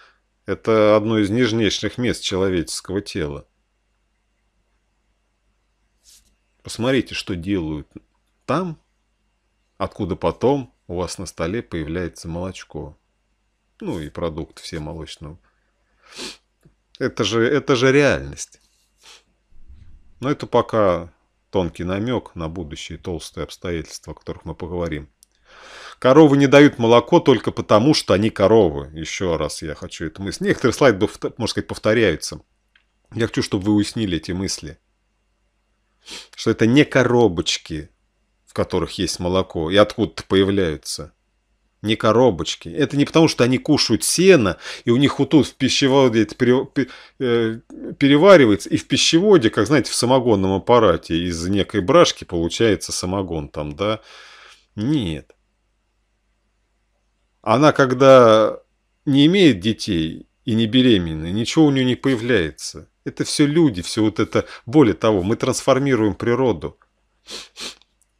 Это одно из нежнейших мест человеческого тела. Посмотрите, что делают там, откуда потом у вас на столе появляется молочко. Ну и продукт все молочного. Это же, это же реальность. Но это пока тонкий намек на будущие толстые обстоятельства, о которых мы поговорим. Коровы не дают молоко только потому, что они коровы. Еще раз я хочу эту мысль. Некоторые слайды, можно сказать, повторяются. Я хочу, чтобы вы уяснили эти мысли. Что это не коробочки, в которых есть молоко, и откуда-то появляются. Не коробочки. Это не потому, что они кушают сено, и у них вот тут в пищеводе это э, переваривается, и в пищеводе, как знаете, в самогонном аппарате из некой брашки получается самогон там, да? Нет. Она, когда не имеет детей и не беременна, ничего у нее не появляется. Это все люди, все вот это. Более того, мы трансформируем природу.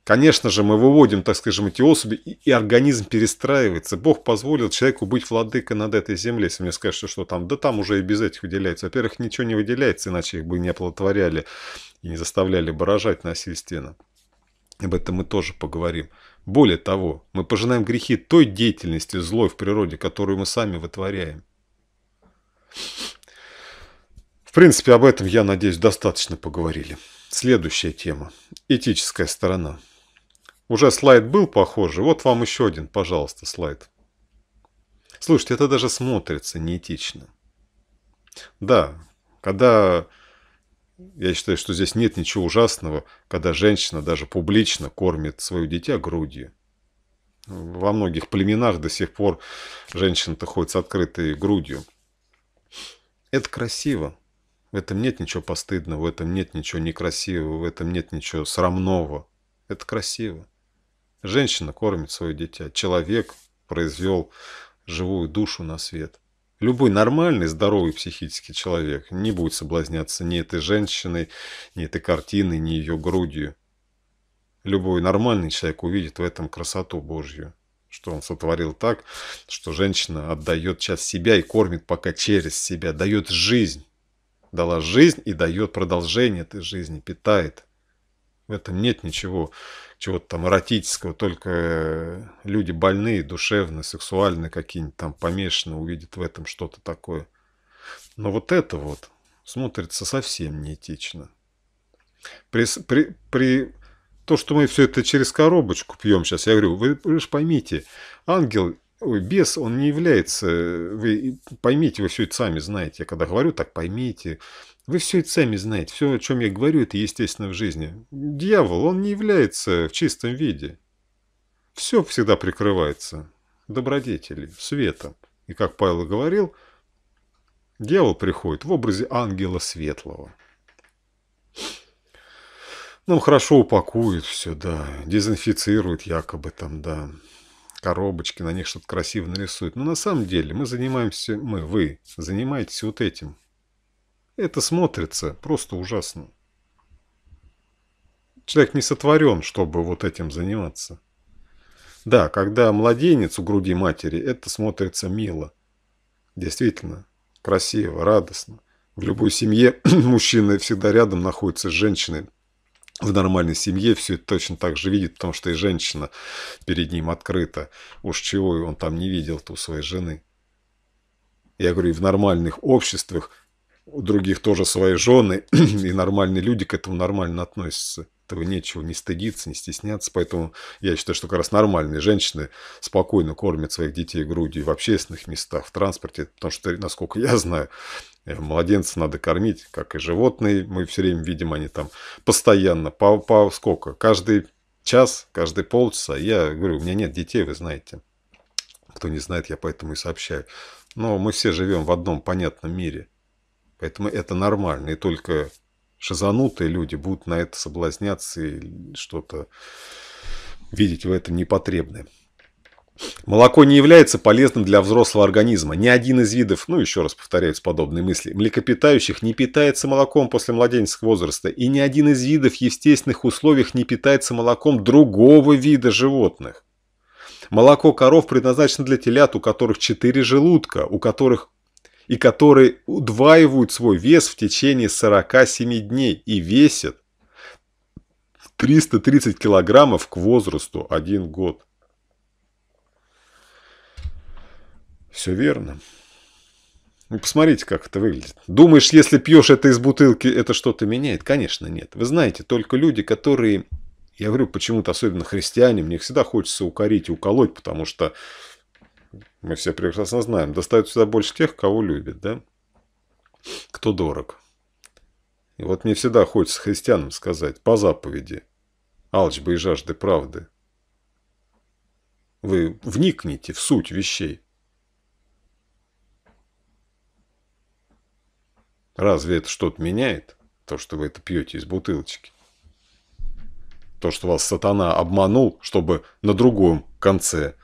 Конечно же, мы выводим, так скажем, эти особи, и, организм перестраивается. Бог позволил человеку быть владыкой над этой землей. Если мне скажут, что там, да там уже и без этих выделяется. Во-первых, ничего не выделяется, иначе их бы не оплодотворяли и не заставляли бы рожать насильственно. Об этом мы тоже поговорим. Более того, мы пожинаем грехи той деятельности злой в природе, которую мы сами вытворяем. В принципе, об этом, я надеюсь, достаточно поговорили. Следующая тема. Этическая сторона. Уже слайд был похожий. Вот вам еще один, пожалуйста, слайд. Слушайте, это даже смотрится неэтично. Да, когда... Я считаю, что здесь нет ничего ужасного, когда женщина даже публично кормит свое дитя грудью. Во многих племенах до сих пор женщина-то ходит с открытой грудью. Это красиво. В этом нет ничего постыдного, в этом нет ничего некрасивого, в этом нет ничего срамного. Это красиво. Женщина кормит свое дитя. Человек произвел живую душу на свет. Любой нормальный, здоровый психический человек не будет соблазняться ни этой женщиной, ни этой картиной, ни ее грудью. Любой нормальный человек увидит в этом красоту Божью, что он сотворил так, что женщина отдает часть себя и кормит пока через себя, дает жизнь. Дала жизнь и дает продолжение этой жизни, питает. В этом нет ничего, чего-то там эротического, только э, люди больные, душевные, сексуальные какие-нибудь там помешаны, увидят в этом что-то такое. Но вот это вот смотрится совсем неэтично. При, при, при то, что мы все это через коробочку пьем сейчас, я говорю, вы, вы же поймите, ангел Ой, бес, он не является... Вы поймите, вы все это сами знаете. Я когда говорю, так поймите. Вы все это сами знаете. Все, о чем я говорю, это естественно в жизни. Дьявол, он не является в чистом виде. Все всегда прикрывается добродетелью, светом. И как Павел говорил, дьявол приходит в образе ангела светлого. Нам ну, хорошо упакуют все, да, дезинфицируют якобы там, да коробочки, на них что-то красиво нарисуют. Но на самом деле мы занимаемся, мы, вы, занимаетесь вот этим. Это смотрится просто ужасно. Человек не сотворен, чтобы вот этим заниматься. Да, когда младенец у груди матери, это смотрится мило. Действительно, красиво, радостно. В любой семье <clears throat> мужчина всегда рядом находится с женщиной, в нормальной семье все это точно так же видит, потому что и женщина перед ним открыта. Уж чего он там не видел-то у своей жены. Я говорю, и в нормальных обществах у других тоже свои жены, <clears throat> и нормальные люди к этому нормально относятся. Этого нечего не стыдиться, не стесняться. Поэтому я считаю, что как раз нормальные женщины спокойно кормят своих детей грудью в общественных местах, в транспорте. Потому что, насколько я знаю, Младенца надо кормить, как и животные. Мы все время видим, они там постоянно, по, по сколько? Каждый час, каждый полчаса. Я говорю, у меня нет детей, вы знаете. Кто не знает, я поэтому и сообщаю. Но мы все живем в одном понятном мире. Поэтому это нормально. И только шизанутые люди будут на это соблазняться и что-то видеть в этом непотребное. Молоко не является полезным для взрослого организма. Ни один из видов, ну еще раз повторяюсь подобные мысли, млекопитающих не питается молоком после младенческого возраста. И ни один из видов в естественных условиях не питается молоком другого вида животных. Молоко коров предназначено для телят, у которых четыре желудка, у которых и которые удваивают свой вес в течение 47 дней и весят 330 килограммов к возрасту 1 год. Все верно. Вы ну, посмотрите, как это выглядит. Думаешь, если пьешь это из бутылки, это что-то меняет? Конечно, нет. Вы знаете, только люди, которые... Я говорю, почему-то особенно христиане, мне всегда хочется укорить и уколоть, потому что мы все прекрасно знаем, достают сюда больше тех, кого любят, да? Кто дорог. И вот мне всегда хочется христианам сказать, по заповеди, алчбы и жажды правды, вы вникните в суть вещей. Разве это что-то меняет? То, что вы это пьете из бутылочки. То, что вас сатана обманул, чтобы на другом конце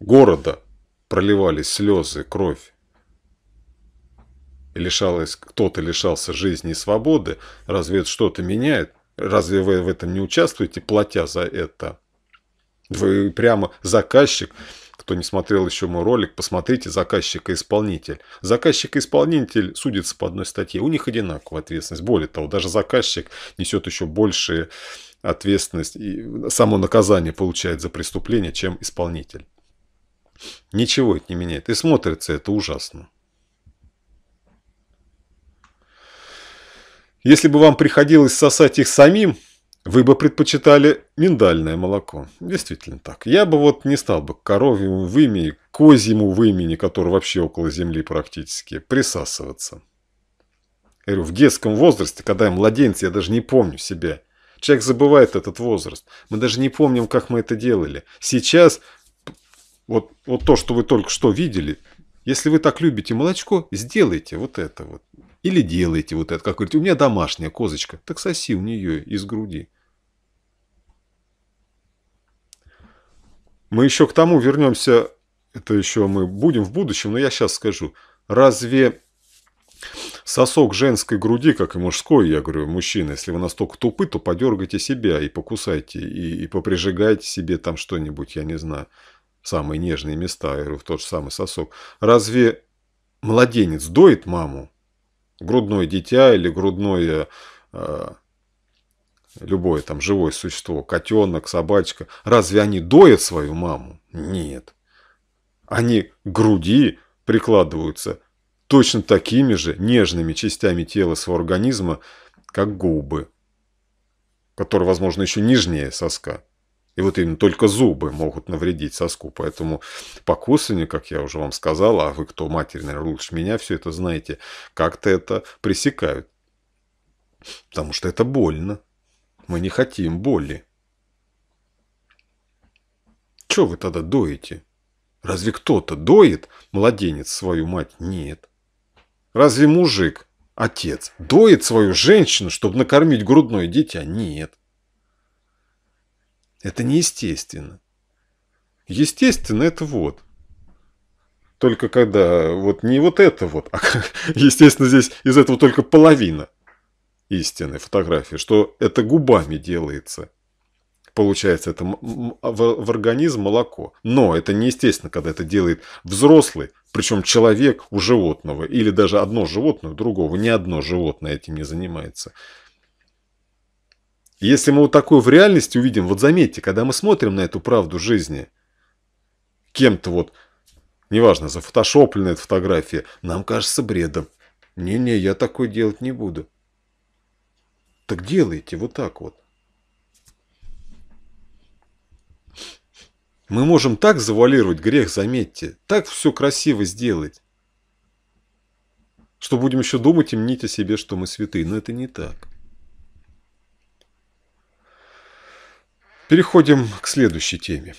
города проливались слезы, кровь. И лишалось, кто-то лишался жизни и свободы. Разве это что-то меняет? Разве вы в этом не участвуете, платя за это? Вы прямо заказчик кто не смотрел еще мой ролик, посмотрите «Заказчик и исполнитель». Заказчик и исполнитель судятся по одной статье. У них одинаковая ответственность. Более того, даже заказчик несет еще большие ответственность и само наказание получает за преступление, чем исполнитель. Ничего это не меняет. И смотрится это ужасно. Если бы вам приходилось сосать их самим, вы бы предпочитали миндальное молоко. Действительно так. Я бы вот не стал бы к коровьему вымени, козьему вымени, который вообще около земли практически, присасываться. Я говорю, в детском возрасте, когда я младенец, я даже не помню себя. Человек забывает этот возраст. Мы даже не помним, как мы это делали. Сейчас вот, вот то, что вы только что видели, если вы так любите молочко, сделайте вот это вот. Или делайте вот это. Как говорите, у меня домашняя козочка. Так соси у нее из груди. Мы еще к тому вернемся, это еще мы будем в будущем, но я сейчас скажу. Разве сосок женской груди, как и мужской, я говорю, мужчина, если вы настолько тупы, то подергайте себя и покусайте, и, и поприжигайте себе там что-нибудь, я не знаю, самые нежные места, я говорю, в тот же самый сосок. Разве младенец доит маму? Грудное дитя или грудное... А, любое там живое существо, котенок, собачка, разве они доят свою маму? Нет. Они к груди прикладываются точно такими же нежными частями тела своего организма, как губы, которые, возможно, еще нижнее соска. И вот именно только зубы могут навредить соску. Поэтому покусывание, как я уже вам сказал, а вы кто, матери, наверное, лучше меня, все это знаете, как-то это пресекают. Потому что это больно. Мы не хотим боли. Че вы тогда доете? Разве кто-то доит младенец свою мать? Нет. Разве мужик, отец, доит свою женщину, чтобы накормить грудное дитя? Нет. Это неестественно. Естественно, это вот. Только когда вот не вот это вот, а <laughs> естественно здесь из этого только половина – истинной фотографии, что это губами делается. Получается, это а, в, в организм молоко. Но это неестественно, когда это делает взрослый, причем человек у животного, или даже одно животное у другого. Ни одно животное этим не занимается. Если мы вот такое в реальности увидим, вот заметьте, когда мы смотрим на эту правду жизни, кем-то вот, неважно, зафотошопленная эта фотография, нам кажется бредом. Не-не, я такое делать не буду. Так делайте вот так вот. Мы можем так завуалировать грех, заметьте, так все красиво сделать, что будем еще думать и мнить о себе, что мы святые. Но это не так. Переходим к следующей теме.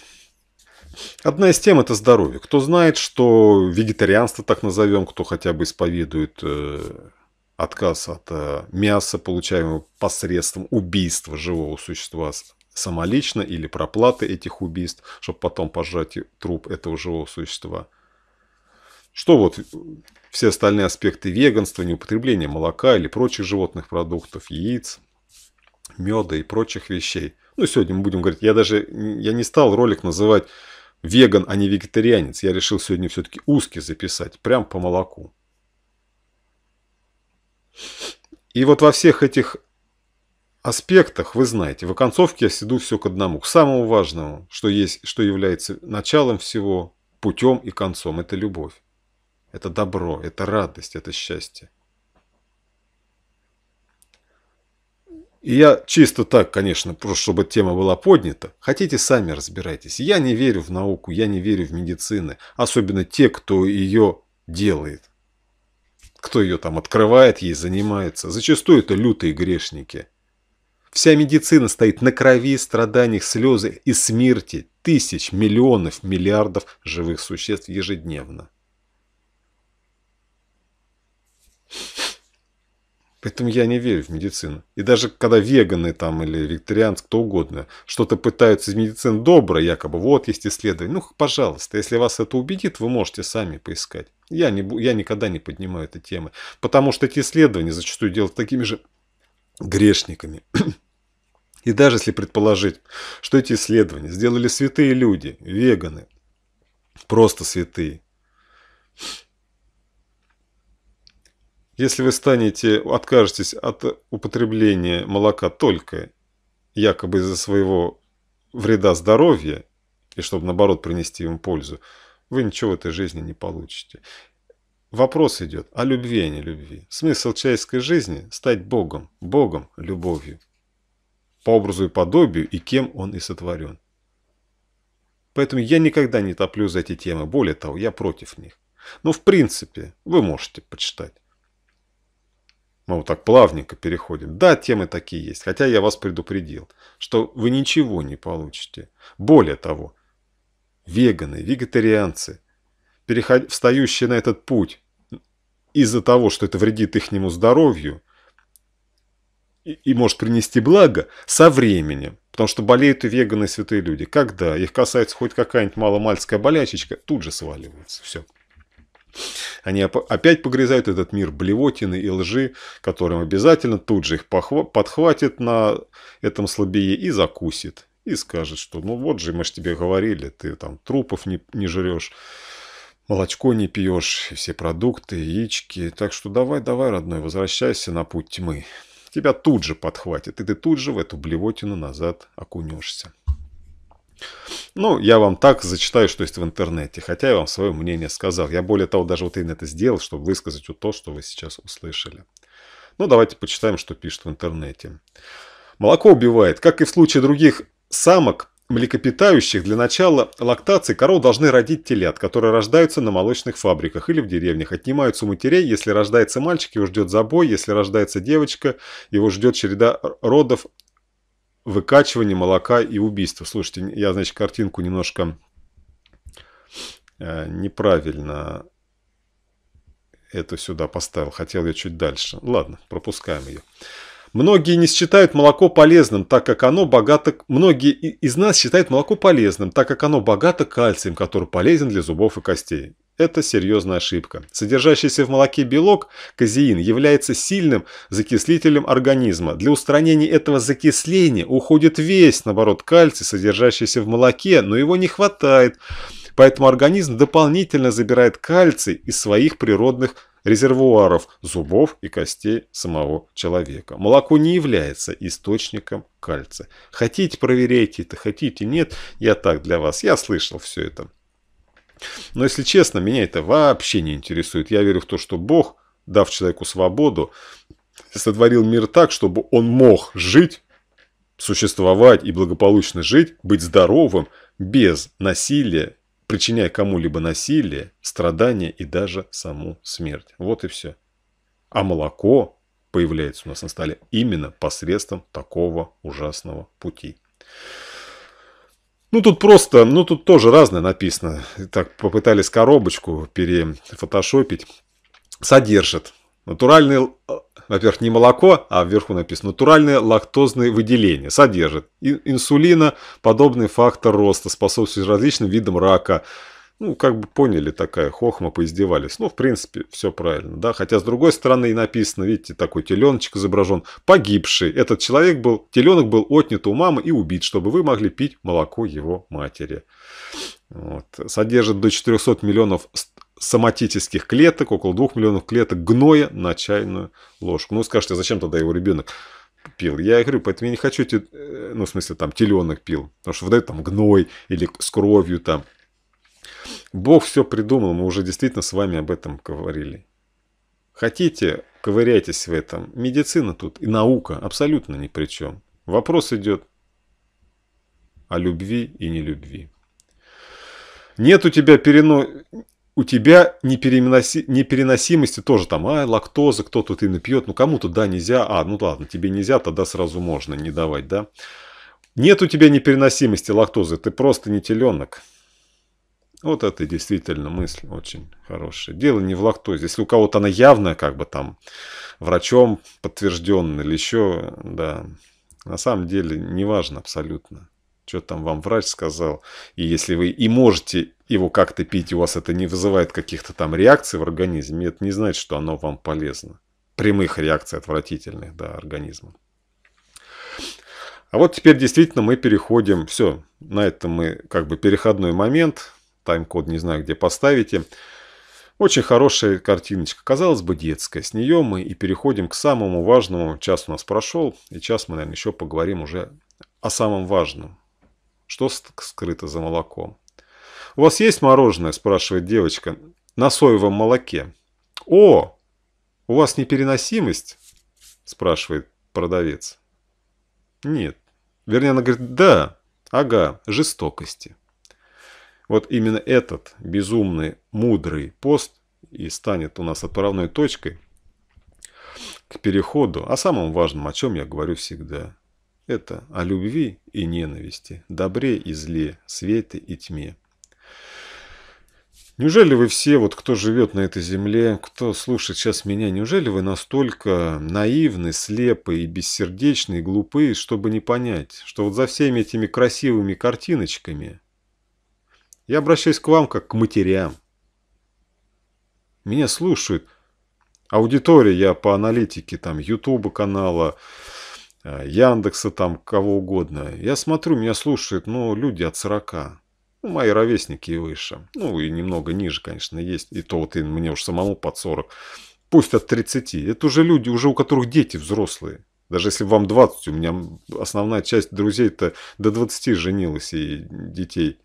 Одна из тем – это здоровье. Кто знает, что вегетарианство, так назовем, кто хотя бы исповедует э, отказ от э, мяса, получаемого посредством убийства живого существа самолично или проплаты этих убийств, чтобы потом пожрать труп этого живого существа. Что вот э, все остальные аспекты веганства, неупотребление молока или прочих животных продуктов, яиц, меда и прочих вещей. Ну, сегодня мы будем говорить, я даже я не стал ролик называть веган, а не вегетарианец. Я решил сегодня все-таки узкий записать, прям по молоку. И вот во всех этих аспектах, вы знаете, в оконцовке я веду все к одному, к самому важному, что есть, что является началом всего, путем и концом. Это любовь. Это добро, это радость, это счастье. И я чисто так, конечно, просто чтобы тема была поднята. Хотите, сами разбирайтесь. Я не верю в науку, я не верю в медицины. Особенно те, кто ее делает. Кто ее там открывает, ей занимается. Зачастую это лютые грешники. Вся медицина стоит на крови, страданиях, слезах и смерти тысяч, миллионов, миллиардов живых существ ежедневно. Поэтому я не верю в медицину. И даже когда веганы там или вегетарианцы, кто угодно, что-то пытаются из медицины доброе, якобы, вот есть исследование. Ну, пожалуйста, если вас это убедит, вы можете сами поискать. Я, не, я никогда не поднимаю этой темы. Потому что эти исследования зачастую делают такими же грешниками. <clears throat> И даже если предположить, что эти исследования сделали святые люди, веганы, просто святые, если вы станете, откажетесь от употребления молока только якобы из-за своего вреда здоровья, и чтобы наоборот принести ему пользу, вы ничего в этой жизни не получите. Вопрос идет о любви, а не любви. Смысл человеческой жизни – стать Богом, Богом – любовью, по образу и подобию, и кем он и сотворен. Поэтому я никогда не топлю за эти темы, более того, я против них. Но ну, в принципе вы можете почитать. Мы вот так плавненько переходим. Да, темы такие есть, хотя я вас предупредил, что вы ничего не получите. Более того, веганы, вегетарианцы, переход... встающие на этот путь из-за того, что это вредит ихнему здоровью и, и может принести благо, со временем Потому что болеют и веганы, и святые люди. Когда их касается хоть какая-нибудь маломальская болячечка, тут же сваливается. Все. Они опять погрызают этот мир блевотины и лжи, которым обязательно тут же их подхватит на этом слабее и закусит. И скажет, что ну вот же мы ж тебе говорили, ты там трупов не, не жрешь, молочко не пьешь, все продукты, яички. Так что давай, давай, родной, возвращайся на путь тьмы. Тебя тут же подхватит, и ты тут же в эту блевотину назад окунешься. Ну, я вам так зачитаю, что есть в интернете, хотя я вам свое мнение сказал. Я более того, даже вот именно это сделал, чтобы высказать вот то, что вы сейчас услышали. Ну, давайте почитаем, что пишут в интернете. Молоко убивает. Как и в случае других самок, млекопитающих для начала лактации коров должны родить телят, которые рождаются на молочных фабриках или в деревнях, отнимаются у матерей, если рождается мальчик, его ждет забой, если рождается девочка, его ждет череда родов выкачивание молока и убийство. Слушайте, я, значит, картинку немножко э, неправильно это сюда поставил. Хотел я чуть дальше. Ладно, пропускаем ее. Многие не считают молоко полезным, так как оно богато... Многие из нас считают молоко полезным, так как оно богато кальцием, который полезен для зубов и костей. Это серьезная ошибка. Содержащийся в молоке белок, казеин, является сильным закислителем организма. Для устранения этого закисления уходит весь, наоборот, кальций, содержащийся в молоке, но его не хватает. Поэтому организм дополнительно забирает кальций из своих природных резервуаров зубов и костей самого человека. Молоко не является источником кальция. Хотите, проверяйте это, хотите, нет. Я так для вас, я слышал все это. Но если честно, меня это вообще не интересует. Я верю в то, что Бог, дав человеку свободу, сотворил мир так, чтобы он мог жить, существовать и благополучно жить, быть здоровым, без насилия, причиняя кому-либо насилие, страдания и даже саму смерть. Вот и все. А молоко появляется у нас на столе именно посредством такого ужасного пути. Ну, тут просто, ну, тут тоже разное написано. Так, попытались коробочку перефотошопить. Содержит натуральный, во-первых, не молоко, а вверху написано, натуральное лактозное выделение. Содержит инсулина, подобный фактор роста, способствует различным видам рака, ну, как бы поняли, такая хохма, поиздевались. Ну, в принципе, все правильно, да. Хотя, с другой стороны, и написано, видите, такой теленочек изображен. Погибший. Этот человек был, теленок был отнят у мамы и убит, чтобы вы могли пить молоко его матери. Вот. Содержит до 400 миллионов соматических клеток, около 2 миллионов клеток гноя на чайную ложку. Ну, скажете, а зачем тогда его ребенок пил? Я говорю, поэтому я не хочу, э, ну, в смысле, там, теленок пил, потому что выдают там гной или с кровью там Бог все придумал, мы уже действительно с вами об этом говорили. Хотите, ковыряйтесь в этом. Медицина тут и наука абсолютно ни при чем. Вопрос идет о любви и нелюбви. Нет у тебя перено... У тебя непереноси... непереносимости тоже там, а, лактоза, кто тут и напьет? ну кому-то да, нельзя, а, ну ладно, тебе нельзя, тогда сразу можно не давать, да. Нет у тебя непереносимости лактозы, ты просто не теленок. Вот это действительно мысль очень хорошая. Дело не в лактозе. Если у кого-то она явно как бы там врачом подтвержденная или еще, да, на самом деле не важно абсолютно, что там вам врач сказал. И если вы и можете его как-то пить, и у вас это не вызывает каких-то там реакций в организме, это не значит, что оно вам полезно. Прямых реакций отвратительных, да, организма. А вот теперь действительно мы переходим, все, на этом мы как бы переходной момент, тайм-код не знаю где поставите. Очень хорошая картиночка, казалось бы детская. С нее мы и переходим к самому важному. Час у нас прошел, и сейчас мы, наверное, еще поговорим уже о самом важном. Что скрыто за молоком? «У вас есть мороженое?» – спрашивает девочка. «На соевом молоке». «О, у вас непереносимость?» – спрашивает продавец. «Нет». Вернее, она говорит «да, ага, жестокости». Вот именно этот безумный, мудрый пост и станет у нас отправной точкой к переходу А самом важном, о чем я говорю всегда. Это о любви и ненависти, добре и зле, свете и тьме. Неужели вы все, вот кто живет на этой земле, кто слушает сейчас меня, неужели вы настолько наивны, слепы и бессердечны, и глупы, чтобы не понять, что вот за всеми этими красивыми картиночками – я обращаюсь к вам как к матерям. Меня слушают. Аудитория я по аналитике, там, Ютуба канала, э, Яндекса, там, кого угодно. Я смотрю, меня слушают, ну, люди от 40. Ну, мои ровесники и выше. Ну, и немного ниже, конечно, есть. И то вот и мне уж самому под 40. Пусть от 30. Это уже люди, уже у которых дети взрослые. Даже если вам 20, у меня основная часть друзей-то до 20 женилась и детей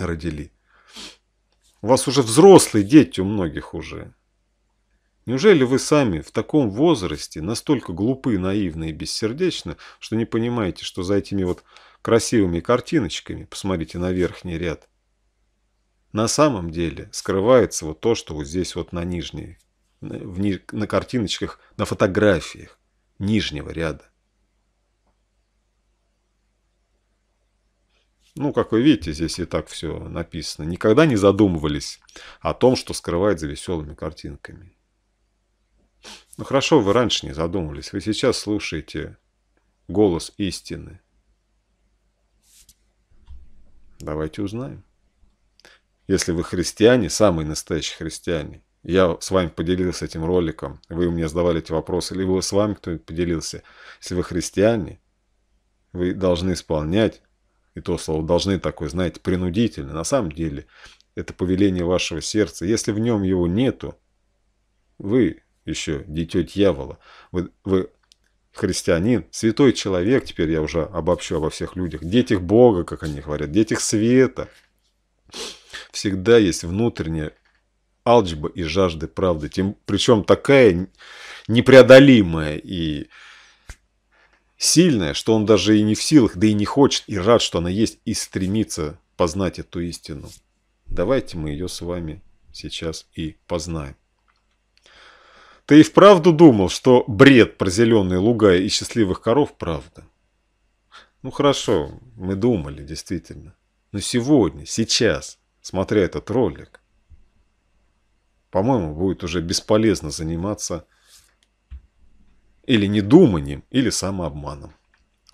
родили. У вас уже взрослые дети у многих уже. Неужели вы сами в таком возрасте настолько глупы, наивны и бессердечны, что не понимаете, что за этими вот красивыми картиночками, посмотрите на верхний ряд, на самом деле скрывается вот то, что вот здесь вот на нижней, на, на картиночках, на фотографиях нижнего ряда. Ну, как вы видите, здесь и так все написано. Никогда не задумывались о том, что скрывает за веселыми картинками. Ну, хорошо, вы раньше не задумывались. Вы сейчас слушаете голос истины. Давайте узнаем. Если вы христиане, самые настоящие христиане, я с вами поделился этим роликом, вы мне задавали эти вопросы, или вы с вами кто-нибудь поделился. Если вы христиане, вы должны исполнять и то слово «должны» такое, знаете, принудительно. На самом деле, это повеление вашего сердца. Если в нем его нету, вы еще дитё дьявола, вы, вы христианин, святой человек, теперь я уже обобщу обо всех людях, детях Бога, как они говорят, детях света. Всегда есть внутренняя алчба и жажда правды, тем, причем такая непреодолимая и сильная, что он даже и не в силах, да и не хочет, и рад, что она есть, и стремится познать эту истину. Давайте мы ее с вами сейчас и познаем. Ты и вправду думал, что бред про зеленые луга и счастливых коров – правда? Ну хорошо, мы думали, действительно. Но сегодня, сейчас, смотря этот ролик, по-моему, будет уже бесполезно заниматься или недуманием, или самообманом.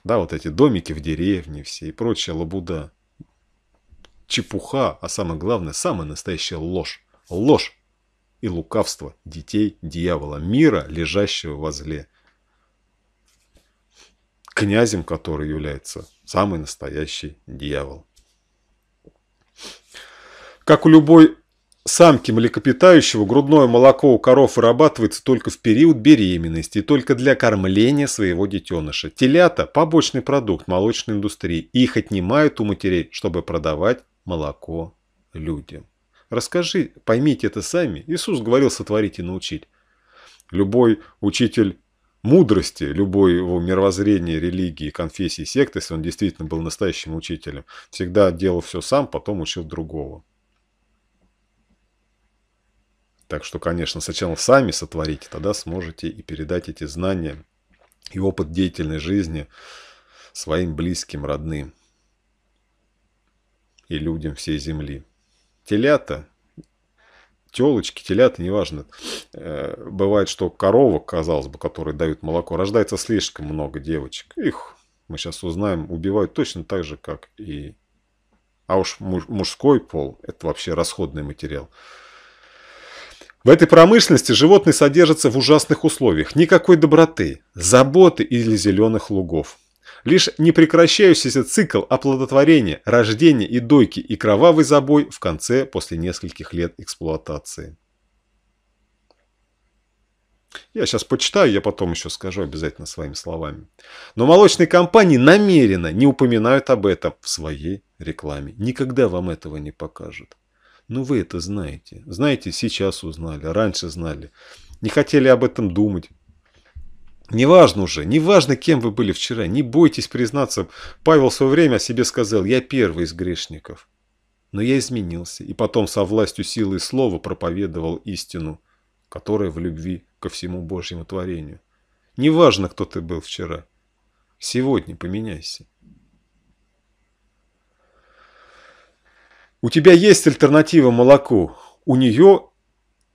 Да, вот эти домики в деревне все и прочая лабуда. Чепуха, а самое главное, самая настоящая ложь. Ложь и лукавство детей дьявола, мира, лежащего во зле. Князем, который является самый настоящий дьявол. Как у любой самки млекопитающего грудное молоко у коров вырабатывается только в период беременности и только для кормления своего детеныша. Телята – побочный продукт молочной индустрии. Их отнимают у матерей, чтобы продавать молоко людям. Расскажи, поймите это сами. Иисус говорил сотворить и научить. Любой учитель мудрости, любой его мировоззрение, религии, конфессии, секты, если он действительно был настоящим учителем, всегда делал все сам, потом учил другого. Так что, конечно, сначала сами сотворите, тогда сможете и передать эти знания и опыт деятельной жизни своим близким, родным и людям всей земли. Телята, телочки, телята, неважно. Э, бывает, что коровок, казалось бы, которые дают молоко, рождается слишком много девочек. Их, мы сейчас узнаем, убивают точно так же, как и... А уж мужской пол – это вообще расходный материал. В этой промышленности животные содержатся в ужасных условиях. Никакой доброты, заботы или зеленых лугов. Лишь непрекращающийся цикл оплодотворения, рождения и дойки и кровавый забой в конце после нескольких лет эксплуатации. Я сейчас почитаю, я потом еще скажу обязательно своими словами. Но молочные компании намеренно не упоминают об этом в своей рекламе. Никогда вам этого не покажут. Ну вы это знаете. Знаете, сейчас узнали, раньше знали. Не хотели об этом думать. Неважно уже, неважно, кем вы были вчера, не бойтесь признаться. Павел в свое время о себе сказал, я первый из грешников. Но я изменился, и потом со властью силы и слова проповедовал истину, которая в любви ко всему Божьему творению. Неважно, кто ты был вчера. Сегодня поменяйся. У тебя есть альтернатива молоку, у нее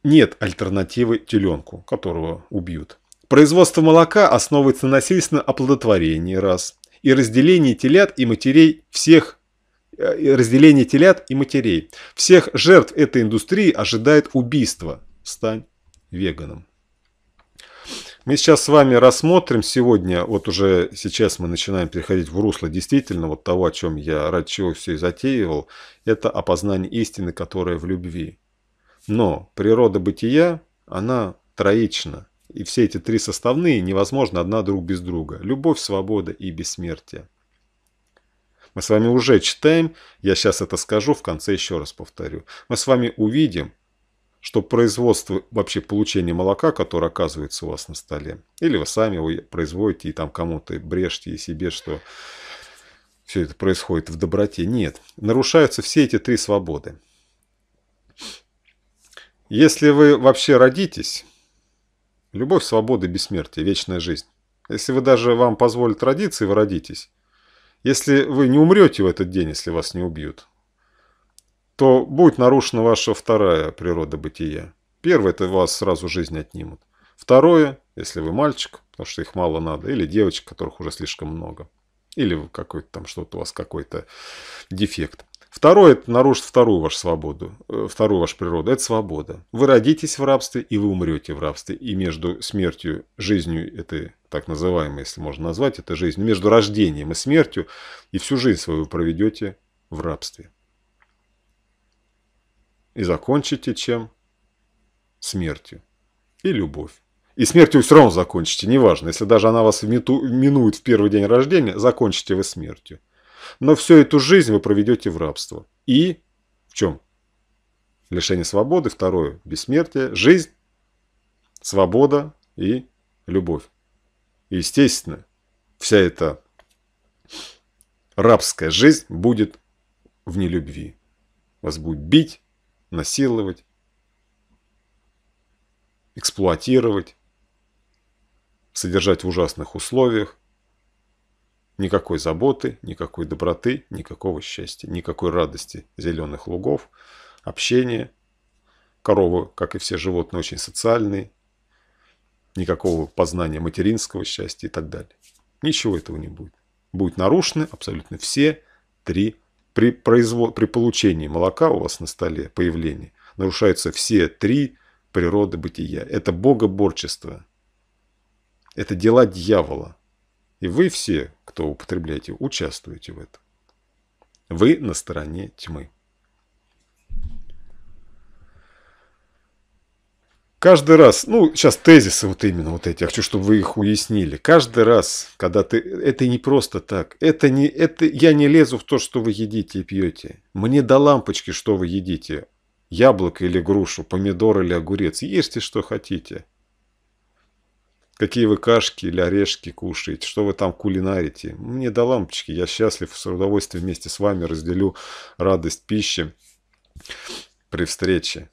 нет альтернативы теленку, которого убьют. Производство молока основывается на оплодотворении раз и разделение телят и матерей всех э, разделение телят и матерей. Всех жертв этой индустрии ожидает убийство. Стань веганом. Мы сейчас с вами рассмотрим сегодня, вот уже сейчас мы начинаем переходить в русло действительно вот того, о чем я, ради чего все и затеивал, это опознание истины, которая в любви. Но природа бытия, она троична. И все эти три составные невозможно одна друг без друга. Любовь, свобода и бессмертие. Мы с вами уже читаем, я сейчас это скажу, в конце еще раз повторю. Мы с вами увидим, что производство вообще получения молока, которое оказывается у вас на столе, или вы сами его производите и там кому-то брешьте и себе, что все это происходит в доброте. Нет, нарушаются все эти три свободы. Если вы вообще родитесь, любовь, свобода, бессмертие, вечная жизнь. Если вы даже вам позволят родиться и вы родитесь, если вы не умрете в этот день, если вас не убьют, то будет нарушена ваша вторая природа бытия. Первое – это вас сразу жизнь отнимут. Второе – если вы мальчик, потому что их мало надо, или девочек, которых уже слишком много. Или какой-то там что-то у вас какой-то дефект. Второе – это нарушит вторую вашу свободу, э, вторую вашу природу – это свобода. Вы родитесь в рабстве, и вы умрете в рабстве. И между смертью, жизнью этой так называемой, если можно назвать это жизнь между рождением и смертью, и всю жизнь свою проведете в рабстве. И закончите чем? Смертью. И любовь. И смертью все равно закончите, неважно. Если даже она вас минует в первый день рождения, закончите вы смертью. Но всю эту жизнь вы проведете в рабство. И в чем? Лишение свободы. Второе. Бессмертие. Жизнь. Свобода и любовь. И естественно, вся эта рабская жизнь будет в нелюбви. Вас будет бить, насиловать, эксплуатировать, содержать в ужасных условиях. Никакой заботы, никакой доброты, никакого счастья, никакой радости зеленых лугов, общения. Коровы, как и все животные, очень социальные. Никакого познания материнского счастья и так далее. Ничего этого не будет. Будут нарушены абсолютно все три при, производ, при получении молока у вас на столе, появлении, нарушаются все три природы бытия. Это богоборчество. Это дела дьявола. И вы все, кто употребляете, участвуете в этом. Вы на стороне тьмы. каждый раз, ну, сейчас тезисы вот именно вот эти, я хочу, чтобы вы их уяснили. Каждый раз, когда ты, это не просто так, это не, это, я не лезу в то, что вы едите и пьете. Мне до лампочки, что вы едите. Яблоко или грушу, помидор или огурец. Ешьте, что хотите. Какие вы кашки или орешки кушаете, что вы там кулинарите. Мне до лампочки, я счастлив, с удовольствием вместе с вами разделю радость пищи при встрече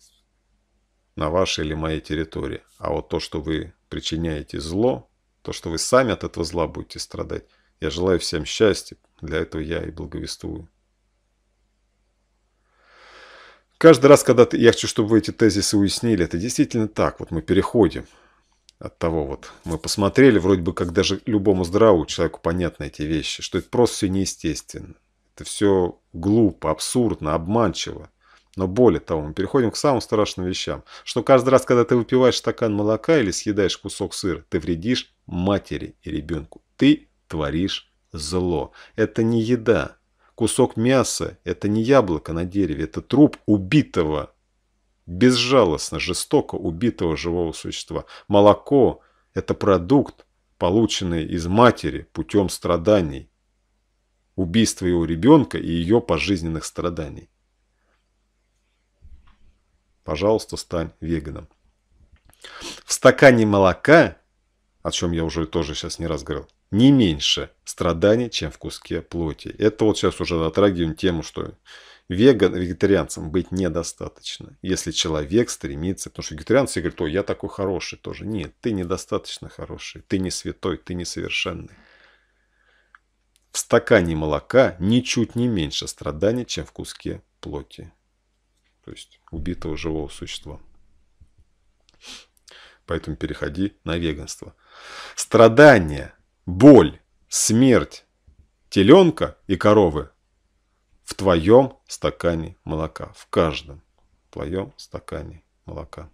на вашей или моей территории. А вот то, что вы причиняете зло, то, что вы сами от этого зла будете страдать, я желаю всем счастья. Для этого я и благовествую. Каждый раз, когда ты, я хочу, чтобы вы эти тезисы уяснили, это действительно так. Вот мы переходим от того вот. Мы посмотрели, вроде бы, как даже любому здравому человеку понятны эти вещи, что это просто все неестественно. Это все глупо, абсурдно, обманчиво. Но более того, мы переходим к самым страшным вещам, что каждый раз, когда ты выпиваешь стакан молока или съедаешь кусок сыра, ты вредишь матери и ребенку. Ты творишь зло. Это не еда. Кусок мяса – это не яблоко на дереве, это труп убитого, безжалостно, жестоко убитого живого существа. Молоко – это продукт, полученный из матери путем страданий, убийства его ребенка и ее пожизненных страданий. Пожалуйста, стань веганом. В стакане молока, о чем я уже тоже сейчас не раз говорил, не меньше страданий, чем в куске плоти. Это вот сейчас уже затрагиваем тему, что веган, вегетарианцам быть недостаточно, если человек стремится, потому что вегетарианцы говорят, ой, я такой хороший тоже. Нет, ты недостаточно хороший, ты не святой, ты несовершенный. В стакане молока ничуть не меньше страданий, чем в куске плоти то есть убитого живого существа. Поэтому переходи на веганство. Страдания, боль, смерть теленка и коровы в твоем стакане молока, в каждом твоем стакане молока.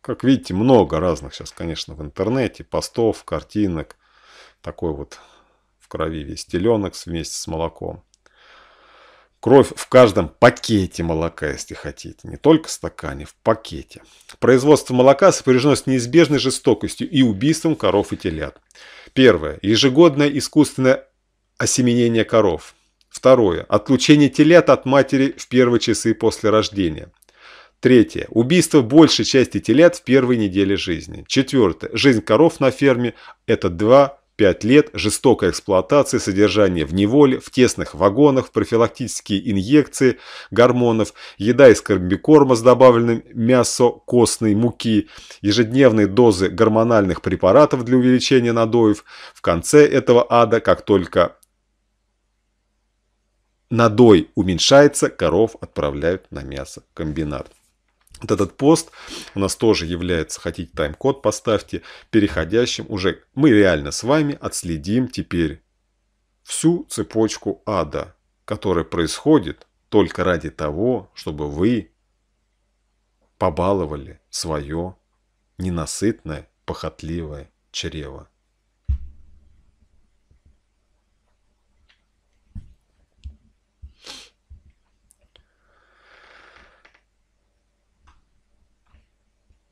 Как видите, много разных сейчас, конечно, в интернете, постов, картинок, такой вот в крови весь теленок вместе с молоком. Кровь в каждом пакете молока, если хотите, не только в стакане, в пакете. Производство молока сопряжено с неизбежной жестокостью и убийством коров и телят. Первое. Ежегодное искусственное осеменение коров. Второе. Отлучение телят от матери в первые часы после рождения. Третье. Убийство большей части телят в первой неделе жизни. Четвертое. Жизнь коров на ферме – это два пять лет жестокой эксплуатации, содержания в неволе, в тесных вагонах, профилактические инъекции гормонов, еда из комбикорма с добавленным мясо костной муки, ежедневные дозы гормональных препаратов для увеличения надоев. В конце этого ада, как только надой уменьшается, коров отправляют на мясо комбинат. Вот этот пост у нас тоже является, хотите тайм-код поставьте, переходящим уже. Мы реально с вами отследим теперь всю цепочку ада, которая происходит только ради того, чтобы вы побаловали свое ненасытное, похотливое чрево.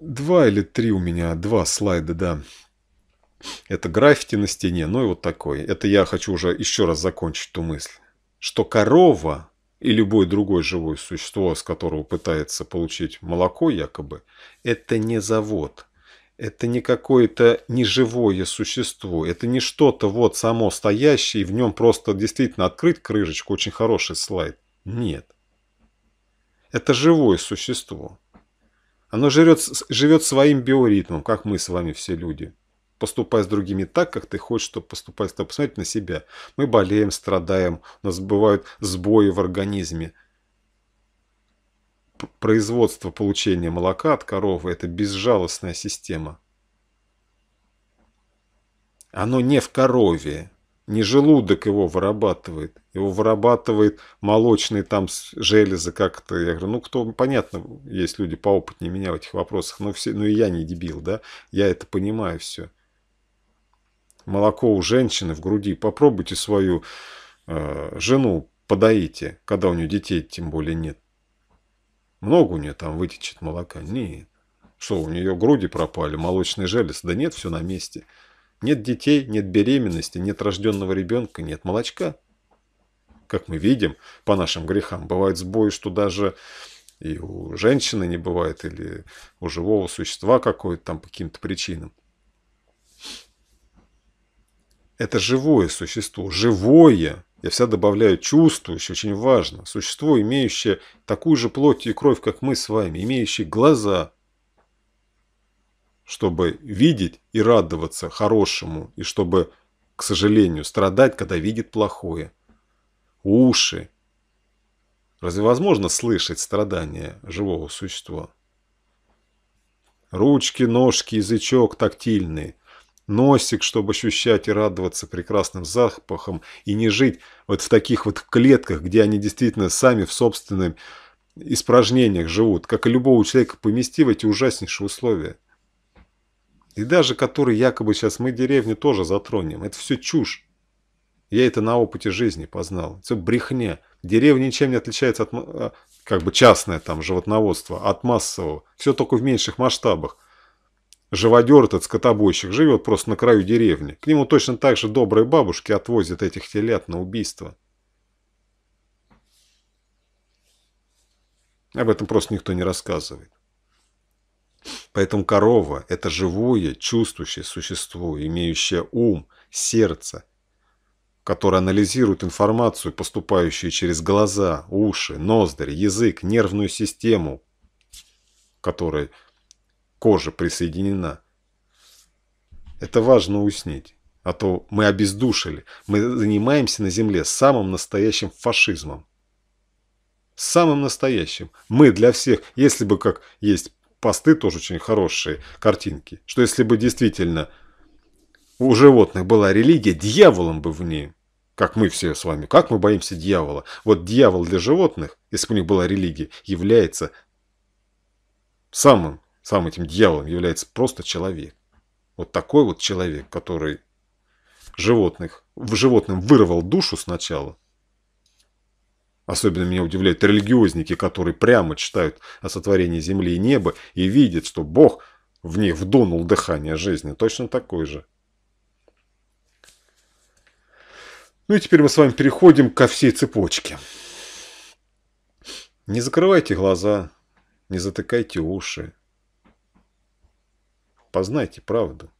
Два или три у меня, два слайда, да. Это граффити на стене, ну и вот такой. Это я хочу уже еще раз закончить ту мысль. Что корова и любое другое живое существо, с которого пытается получить молоко якобы, это не завод. Это не какое-то неживое существо. Это не что-то вот само стоящее, и в нем просто действительно открыть крышечку, очень хороший слайд. Нет. Это живое существо. Оно живет, живет своим биоритмом, как мы с вами все люди. Поступай с другими так, как ты хочешь, чтобы поступать с тобой. Посмотрите на себя. Мы болеем, страдаем, у нас бывают сбои в организме. Производство получения молока от коровы – это безжалостная система. Оно не в корове, не желудок его вырабатывает, его вырабатывает молочные там железы как-то. Я говорю, ну кто, понятно, есть люди поопытнее меня в этих вопросах, но, все, ну и я не дебил, да, я это понимаю все. Молоко у женщины в груди, попробуйте свою э, жену подоите, когда у нее детей тем более нет. Много у нее там вытечет молока? Нет. Что, у нее груди пропали, молочные железы? Да нет, все на месте. Нет детей, нет беременности, нет рожденного ребенка, нет молочка. Как мы видим, по нашим грехам, бывают сбои, что даже и у женщины не бывает, или у живого существа какой то там по каким-то причинам. Это живое существо, живое, я всегда добавляю чувствующее, очень важно, существо, имеющее такую же плоть и кровь, как мы с вами, имеющее глаза, чтобы видеть и радоваться хорошему, и чтобы, к сожалению, страдать, когда видит плохое. Уши. Разве возможно слышать страдания живого существа? Ручки, ножки, язычок тактильные. Носик, чтобы ощущать и радоваться прекрасным запахом и не жить вот в таких вот клетках, где они действительно сами в собственном испражнениях живут, как и любого человека помести в эти ужаснейшие условия. И даже который якобы сейчас мы деревню тоже затронем. Это все чушь. Я это на опыте жизни познал. Все брехня. Деревня ничем не отличается от а, как бы частное там животноводство, от массового. Все только в меньших масштабах. Живодер этот скотобойщик живет просто на краю деревни. К нему точно так же добрые бабушки отвозят этих телят на убийство. Об этом просто никто не рассказывает. Поэтому корова – это живое, чувствующее существо, имеющее ум, сердце, которое анализирует информацию, поступающую через глаза, уши, ноздри, язык, нервную систему, которой кожа присоединена. Это важно уяснить. А то мы обездушили. Мы занимаемся на земле самым настоящим фашизмом. Самым настоящим. Мы для всех, если бы как есть посты тоже очень хорошие, картинки, что если бы действительно у животных была религия, дьяволом бы в ней, как мы все с вами, как мы боимся дьявола. Вот дьявол для животных, если бы у них была религия, является самым, самым этим дьяволом является просто человек. Вот такой вот человек, который животных, в животном вырвал душу сначала, Особенно меня удивляют религиозники, которые прямо читают о сотворении земли и неба и видят, что Бог в них вдунул дыхание жизни. Точно такой же. Ну и теперь мы с вами переходим ко всей цепочке. Не закрывайте глаза, не затыкайте уши. Познайте правду.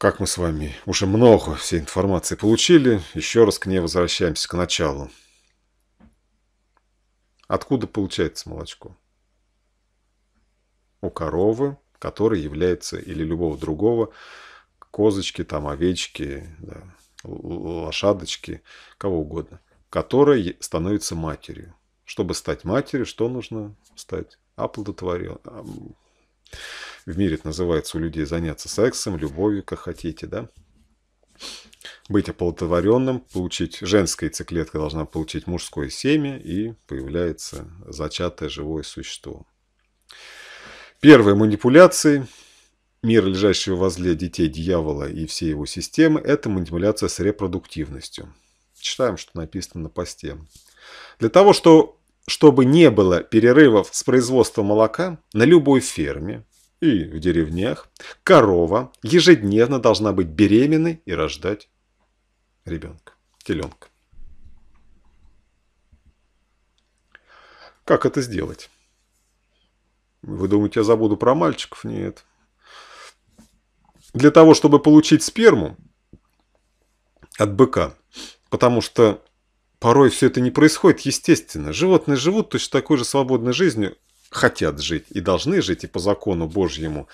как мы с вами уже много всей информации получили, еще раз к ней возвращаемся, к началу. Откуда получается молочко? У коровы, которая является, или любого другого, козочки, там, овечки, да, лошадочки, кого угодно, которая становится матерью. Чтобы стать матерью, что нужно стать? Оплодотворенным в мире это называется у людей заняться сексом, любовью, как хотите, да? Быть оплодотворенным, получить женская яйцеклетка должна получить мужское семя, и появляется зачатое живое существо. Первые манипуляции мира, лежащего возле детей дьявола и всей его системы, это манипуляция с репродуктивностью. Читаем, что написано на посте. Для того, чтобы не было перерывов с производства молока, на любой ферме и в деревнях корова ежедневно должна быть беременной и рождать ребенка, теленка. Как это сделать? Вы думаете, я забуду про мальчиков? Нет. Для того, чтобы получить сперму от быка, потому что порой все это не происходит естественно. Животные живут точно такой же свободной жизнью, хотят жить и должны жить, и по закону Божьему,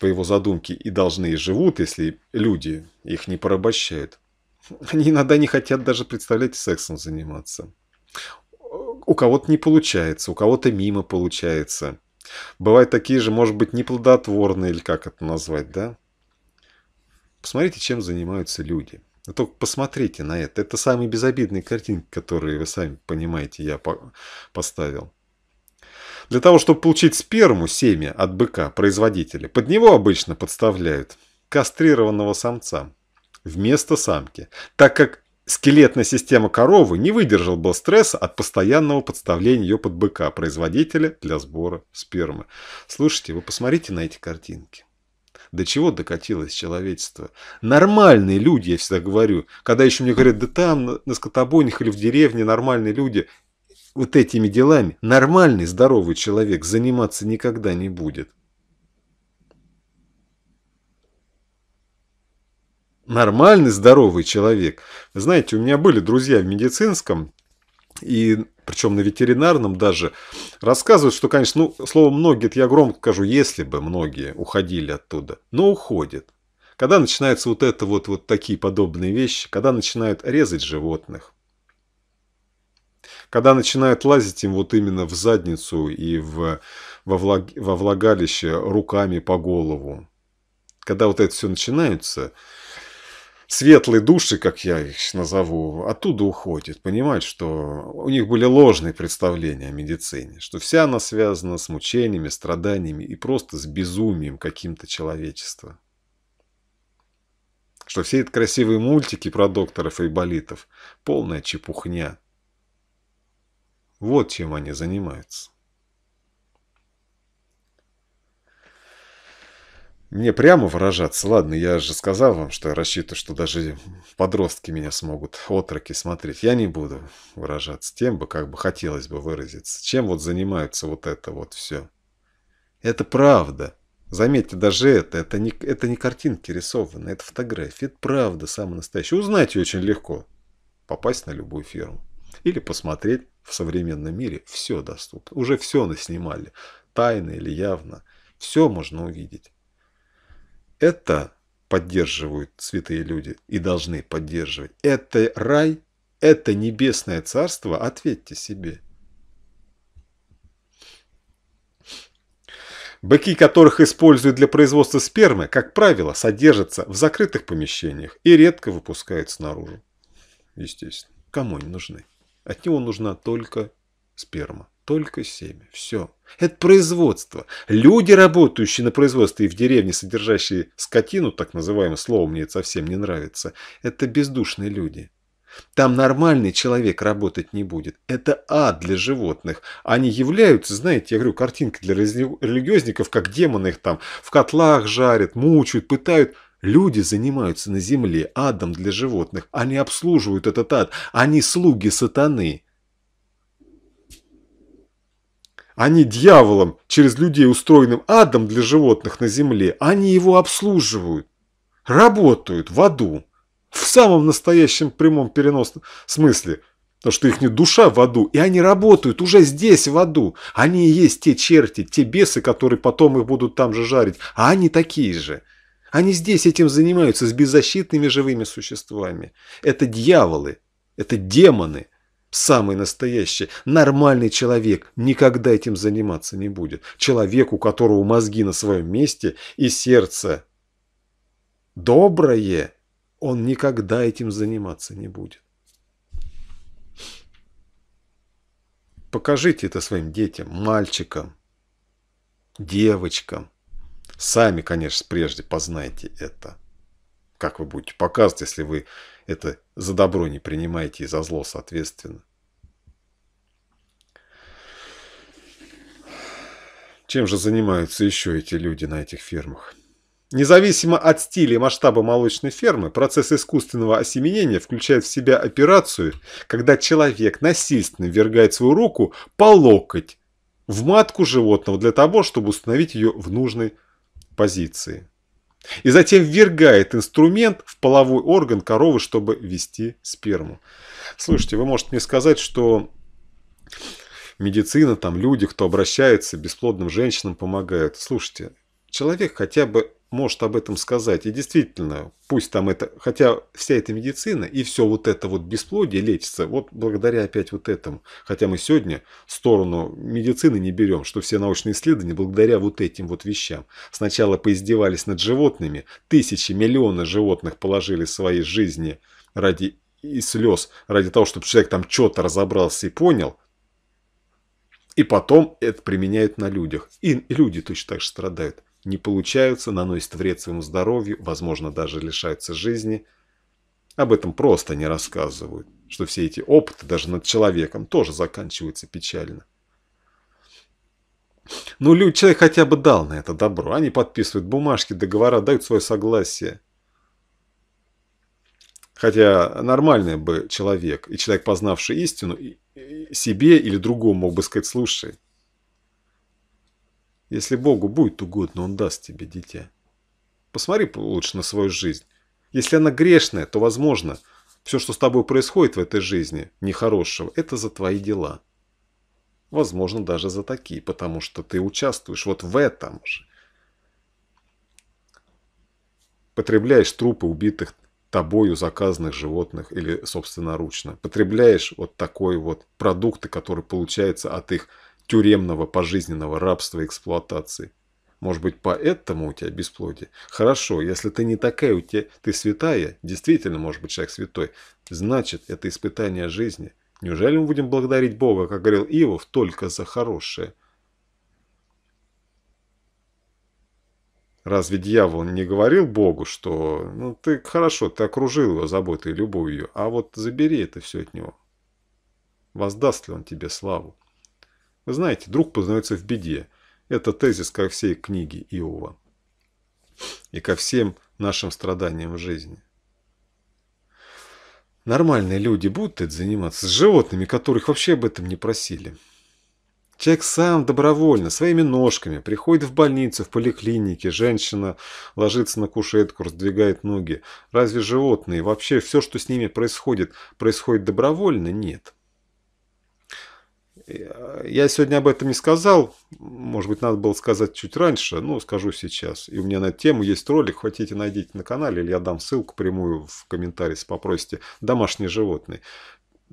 по его задумке, и должны и живут, если люди их не порабощают. Они иногда не хотят даже, представлять сексом заниматься. У кого-то не получается, у кого-то мимо получается. Бывают такие же, может быть, неплодотворные, или как это назвать, да? Посмотрите, чем занимаются люди. А только посмотрите на это. Это самые безобидные картинки, которые вы сами понимаете, я поставил. Для того, чтобы получить сперму, семя от быка, производителя, под него обычно подставляют кастрированного самца вместо самки, так как скелетная система коровы не выдержал бы стресса от постоянного подставления ее под быка, производителя для сбора спермы. Слушайте, вы посмотрите на эти картинки. До чего докатилось человечество? Нормальные люди, я всегда говорю. Когда еще мне говорят, да там, на скотобойнях или в деревне нормальные люди вот этими делами нормальный, здоровый человек заниматься никогда не будет. Нормальный, здоровый человек. знаете, у меня были друзья в медицинском, и причем на ветеринарном даже, рассказывают, что, конечно, ну, слово «многие», я громко скажу, если бы многие уходили оттуда, но уходят. Когда начинаются вот это вот, вот такие подобные вещи, когда начинают резать животных, когда начинают лазить им вот именно в задницу и в, во, влаг, во влагалище руками по голову. Когда вот это все начинается, светлые души, как я их назову, оттуда уходят. Понимают, что у них были ложные представления о медицине. Что вся она связана с мучениями, страданиями и просто с безумием каким-то человечества что все эти красивые мультики про докторов и болитов – полная чепухня. Вот чем они занимаются. Мне прямо выражаться? Ладно, я же сказал вам, что я рассчитываю, что даже подростки меня смогут, отроки смотреть. Я не буду выражаться тем бы, как бы хотелось бы выразиться. Чем вот занимаются вот это вот все? Это правда. Заметьте, даже это, это не, это не картинки рисованные, это фотографии. Это правда, самое настоящее. Узнать ее очень легко. Попасть на любую фирму. Или посмотреть в современном мире все доступно. Уже все наснимали, тайно или явно. Все можно увидеть. Это поддерживают святые люди и должны поддерживать. Это рай, это небесное царство, ответьте себе. Быки, которых используют для производства спермы, как правило, содержатся в закрытых помещениях и редко выпускаются наружу, Естественно, кому они нужны? От него нужна только сперма, только семя. Все. Это производство. Люди, работающие на производстве и в деревне, содержащие скотину, так называемое слово мне это совсем не нравится, это бездушные люди. Там нормальный человек работать не будет. Это ад для животных. Они являются, знаете, я говорю, картинка для религиозников, как демоны их там в котлах жарят, мучают, пытают – Люди занимаются на земле адом для животных. Они обслуживают этот ад. Они слуги сатаны. Они дьяволом, через людей устроенным адом для животных на земле. Они его обслуживают. Работают в аду. В самом настоящем прямом переносном смысле. Потому что их не душа в аду, и они работают уже здесь, в аду. Они и есть те черти, те бесы, которые потом их будут там же жарить, а они такие же. Они здесь этим занимаются с беззащитными живыми существами. Это дьяволы, это демоны. Самый настоящий, нормальный человек никогда этим заниматься не будет. Человек, у которого мозги на своем месте и сердце доброе, он никогда этим заниматься не будет. Покажите это своим детям, мальчикам, девочкам. Сами, конечно, прежде познайте это. Как вы будете показывать, если вы это за добро не принимаете и за зло, соответственно. Чем же занимаются еще эти люди на этих фермах? Независимо от стиля и масштаба молочной фермы, процесс искусственного осеменения включает в себя операцию, когда человек насильственно ввергает свою руку по локоть в матку животного для того, чтобы установить ее в нужной позиции. И затем ввергает инструмент в половой орган коровы, чтобы ввести сперму. Слушайте, вы можете мне сказать, что медицина, там люди, кто обращается, бесплодным женщинам помогают. Слушайте, человек хотя бы может об этом сказать. И действительно, пусть там это, хотя вся эта медицина и все вот это вот бесплодие лечится, вот благодаря опять вот этому. Хотя мы сегодня сторону медицины не берем, что все научные исследования благодаря вот этим вот вещам. Сначала поиздевались над животными, тысячи, миллионы животных положили свои жизни ради и слез, ради того, чтобы человек там что-то разобрался и понял, и потом это применяют на людях. И люди точно так же страдают не получаются, наносят вред своему здоровью, возможно, даже лишаются жизни. Об этом просто не рассказывают, что все эти опыты даже над человеком тоже заканчиваются печально. Ну, люди, человек хотя бы дал на это добро. Они подписывают бумажки, договора, дают свое согласие. Хотя нормальный бы человек и человек, познавший истину, себе или другому мог бы сказать, слушай, если Богу будет угодно, Он даст тебе дитя. Посмотри лучше на свою жизнь. Если она грешная, то, возможно, все, что с тобой происходит в этой жизни, нехорошего, это за твои дела. Возможно, даже за такие, потому что ты участвуешь вот в этом же. Потребляешь трупы убитых тобою заказанных животных или собственноручно. Потребляешь вот такой вот продукты, которые получаются от их тюремного пожизненного рабства и эксплуатации. Может быть, поэтому у тебя бесплодие? Хорошо, если ты не такая, у тебя ты святая, действительно, может быть, человек святой, значит, это испытание жизни. Неужели мы будем благодарить Бога, как говорил Иов, только за хорошее? Разве дьявол не говорил Богу, что ну, ты хорошо, ты окружил его заботой и любовью, а вот забери это все от него? Воздаст ли он тебе славу? Знаете, друг познается в беде. Это тезис ко всей книге Иова и ко всем нашим страданиям в жизни. Нормальные люди будут это заниматься с животными, которых вообще об этом не просили. Человек сам добровольно, своими ножками, приходит в больницу, в поликлинике, женщина ложится на кушетку, раздвигает ноги. Разве животные, вообще все, что с ними происходит, происходит добровольно? Нет. Я сегодня об этом не сказал, может быть, надо было сказать чуть раньше, но скажу сейчас. И у меня на эту тему есть ролик, хотите, найдите на канале, или я дам ссылку прямую в комментарии, если попросите. Домашние животные.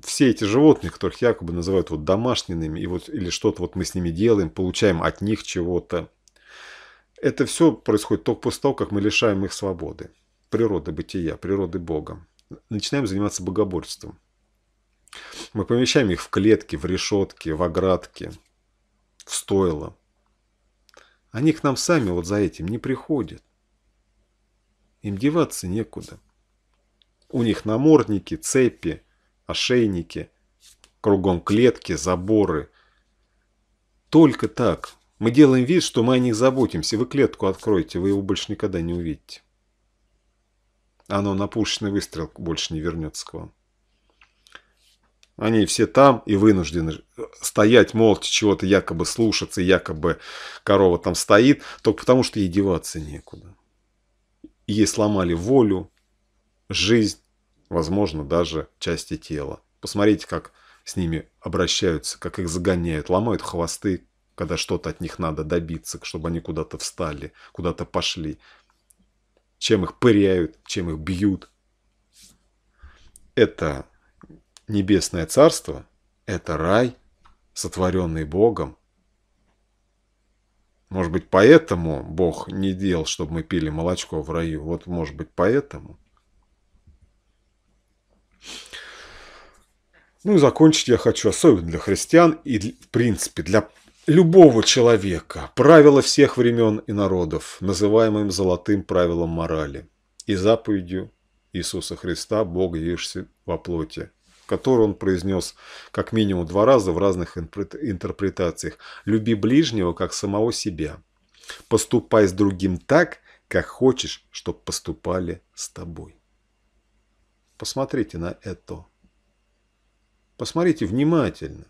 Все эти животные, которых якобы называют вот домашними, и вот, или что-то вот мы с ними делаем, получаем от них чего-то. Это все происходит только после того, как мы лишаем их свободы, природы бытия, природы Бога. Начинаем заниматься богоборством. Мы помещаем их в клетки, в решетки, в оградки, в стойло. Они к нам сами вот за этим не приходят. Им деваться некуда. У них намордники, цепи, ошейники, кругом клетки, заборы. Только так. Мы делаем вид, что мы о них заботимся. Вы клетку откроете, вы его больше никогда не увидите. Оно на пушечный выстрел больше не вернется к вам. Они все там и вынуждены стоять молча, чего-то якобы слушаться, якобы корова там стоит, только потому что ей деваться некуда. ей сломали волю, жизнь, возможно, даже части тела. Посмотрите, как с ними обращаются, как их загоняют, ломают хвосты, когда что-то от них надо добиться, чтобы они куда-то встали, куда-то пошли. Чем их пыряют, чем их бьют. Это Небесное Царство – это рай, сотворенный Богом. Может быть, поэтому Бог не делал, чтобы мы пили молочко в раю. Вот, может быть, поэтому. Ну и закончить я хочу, особенно для христиан и, в принципе, для любого человека, правило всех времен и народов, называемым золотым правилом морали и заповедью Иисуса Христа, Бог явившийся во плоти – который он произнес как минимум два раза в разных интерпретациях. «Люби ближнего, как самого себя. Поступай с другим так, как хочешь, чтобы поступали с тобой». Посмотрите на это. Посмотрите внимательно.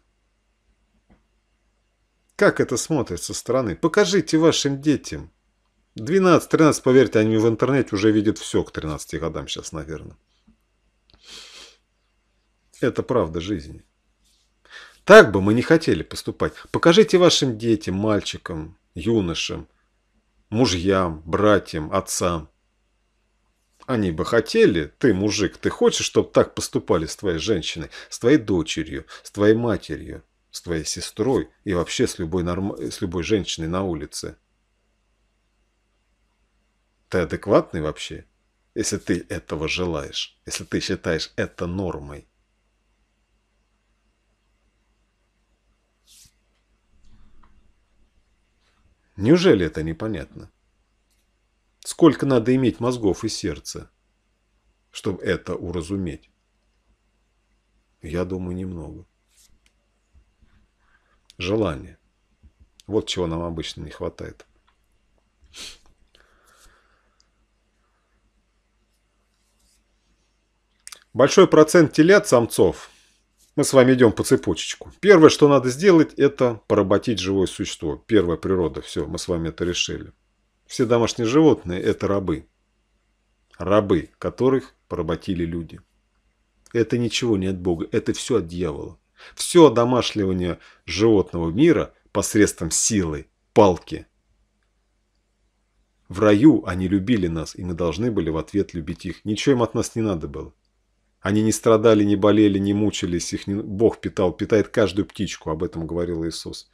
Как это смотрится со стороны? Покажите вашим детям. 12-13, поверьте, они в интернете уже видят все к 13 годам сейчас, наверное. Это правда жизни. Так бы мы не хотели поступать. Покажите вашим детям, мальчикам, юношам, мужьям, братьям, отцам. Они бы хотели, ты мужик, ты хочешь, чтобы так поступали с твоей женщиной, с твоей дочерью, с твоей матерью, с твоей сестрой и вообще с любой, норм... с любой женщиной на улице. Ты адекватный вообще, если ты этого желаешь, если ты считаешь это нормой? Неужели это непонятно? Сколько надо иметь мозгов и сердца, чтобы это уразуметь? Я думаю, немного. Желание. Вот чего нам обычно не хватает. Большой процент телят самцов мы с вами идем по цепочечку. Первое, что надо сделать, это поработить живое существо. Первая природа. Все, мы с вами это решили. Все домашние животные – это рабы. Рабы, которых поработили люди. Это ничего не от Бога, это все от дьявола. Все домашнивание животного мира посредством силы, палки. В раю они любили нас, и мы должны были в ответ любить их. Ничего им от нас не надо было. Они не страдали, не болели, не мучились, их не... Бог питал, питает каждую птичку, об этом говорил Иисус.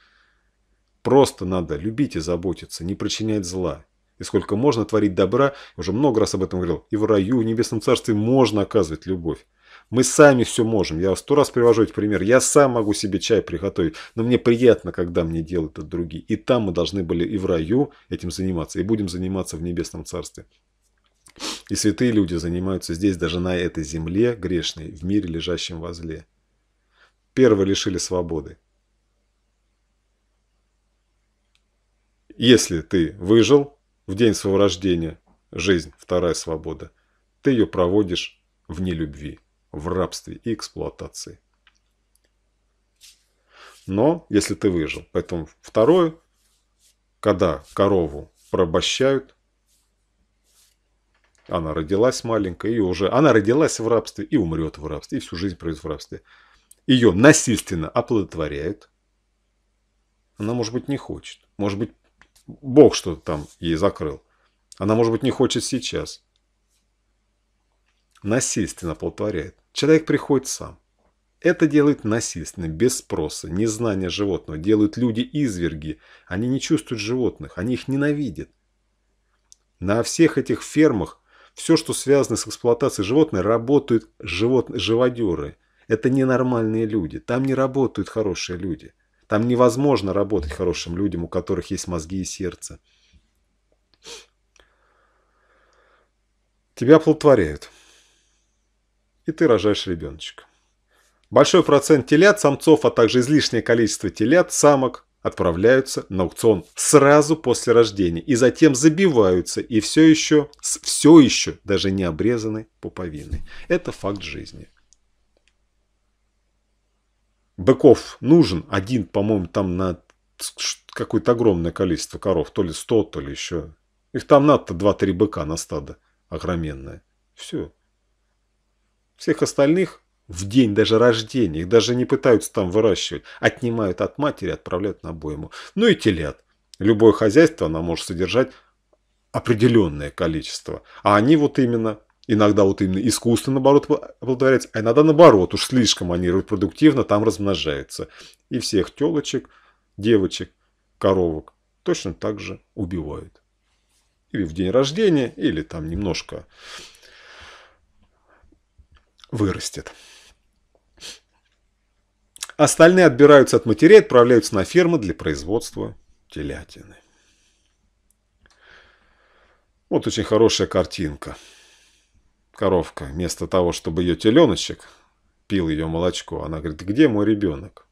Просто надо любить и заботиться, не причинять зла. И сколько можно творить добра, уже много раз об этом говорил, и в раю, в небесном царстве можно оказывать любовь. Мы сами все можем. Я сто раз привожу этот пример. Я сам могу себе чай приготовить, но мне приятно, когда мне делают это другие. И там мы должны были и в раю этим заниматься, и будем заниматься в небесном царстве. И святые люди занимаются здесь, даже на этой земле грешной, в мире, лежащем возле. Первые лишили свободы. Если ты выжил в день своего рождения, жизнь, вторая свобода, ты ее проводишь в нелюбви, в рабстве и эксплуатации. Но если ты выжил, поэтому второе, когда корову пробощают, она родилась маленькая и уже... Она родилась в рабстве и умрет в рабстве, и всю жизнь пройдет в рабстве. Ее насильственно оплодотворяют. Она, может быть, не хочет. Может быть, Бог что-то там ей закрыл. Она, может быть, не хочет сейчас. Насильственно оплодотворяет. Человек приходит сам. Это делают насильственно, без спроса, незнание животного. Делают люди-изверги. Они не чувствуют животных, они их ненавидят. На всех этих фермах все, что связано с эксплуатацией животных, работают живот... живодеры. Это ненормальные люди. Там не работают хорошие люди. Там невозможно работать хорошим людям, у которых есть мозги и сердце. Тебя оплодотворяют. И ты рожаешь ребеночка. Большой процент телят, самцов, а также излишнее количество телят, самок отправляются на аукцион сразу после рождения и затем забиваются и все еще, все еще даже не обрезаны пуповины. Это факт жизни. Быков нужен один, по-моему, там на какое-то огромное количество коров, то ли 100, то ли еще. Их там надо-то 2-3 быка на стадо огроменное. Все. Всех остальных в день даже рождения. Их даже не пытаются там выращивать. Отнимают от матери, отправляют на бойму. Ну и телят. Любое хозяйство она может содержать определенное количество. А они вот именно, иногда вот именно искусственно, наоборот, оплодотворяются, а иногда наоборот, уж слишком они репродуктивно там размножаются. И всех телочек, девочек, коровок точно так же убивают. Или в день рождения, или там немножко вырастет. Остальные отбираются от матерей и отправляются на фермы для производства телятины. Вот очень хорошая картинка. Коровка, вместо того, чтобы ее теленочек пил ее молочко, она говорит, где мой ребенок?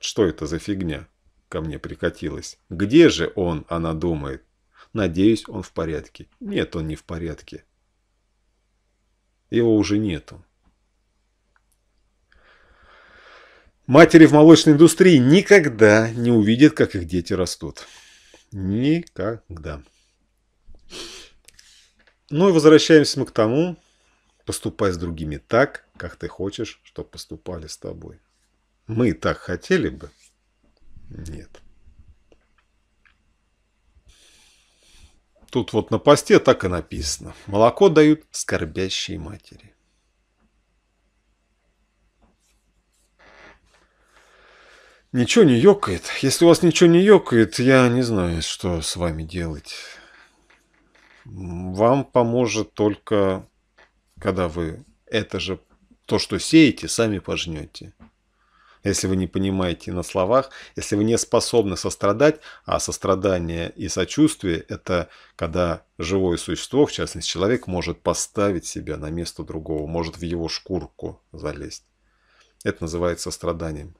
Что это за фигня? Ко мне прикатилась. Где же он, она думает. Надеюсь, он в порядке. Нет, он не в порядке. Его уже нету. Матери в молочной индустрии никогда не увидят, как их дети растут. Никогда. Ну и возвращаемся мы к тому, поступай с другими так, как ты хочешь, чтобы поступали с тобой. Мы так хотели бы? Нет. Тут вот на посте так и написано. Молоко дают скорбящие матери. Ничего не ёкает. Если у вас ничего не ёкает, я не знаю, что с вами делать. Вам поможет только, когда вы это же, то, что сеете, сами пожнете. Если вы не понимаете на словах, если вы не способны сострадать, а сострадание и сочувствие – это когда живое существо, в частности человек, может поставить себя на место другого, может в его шкурку залезть. Это называется страданием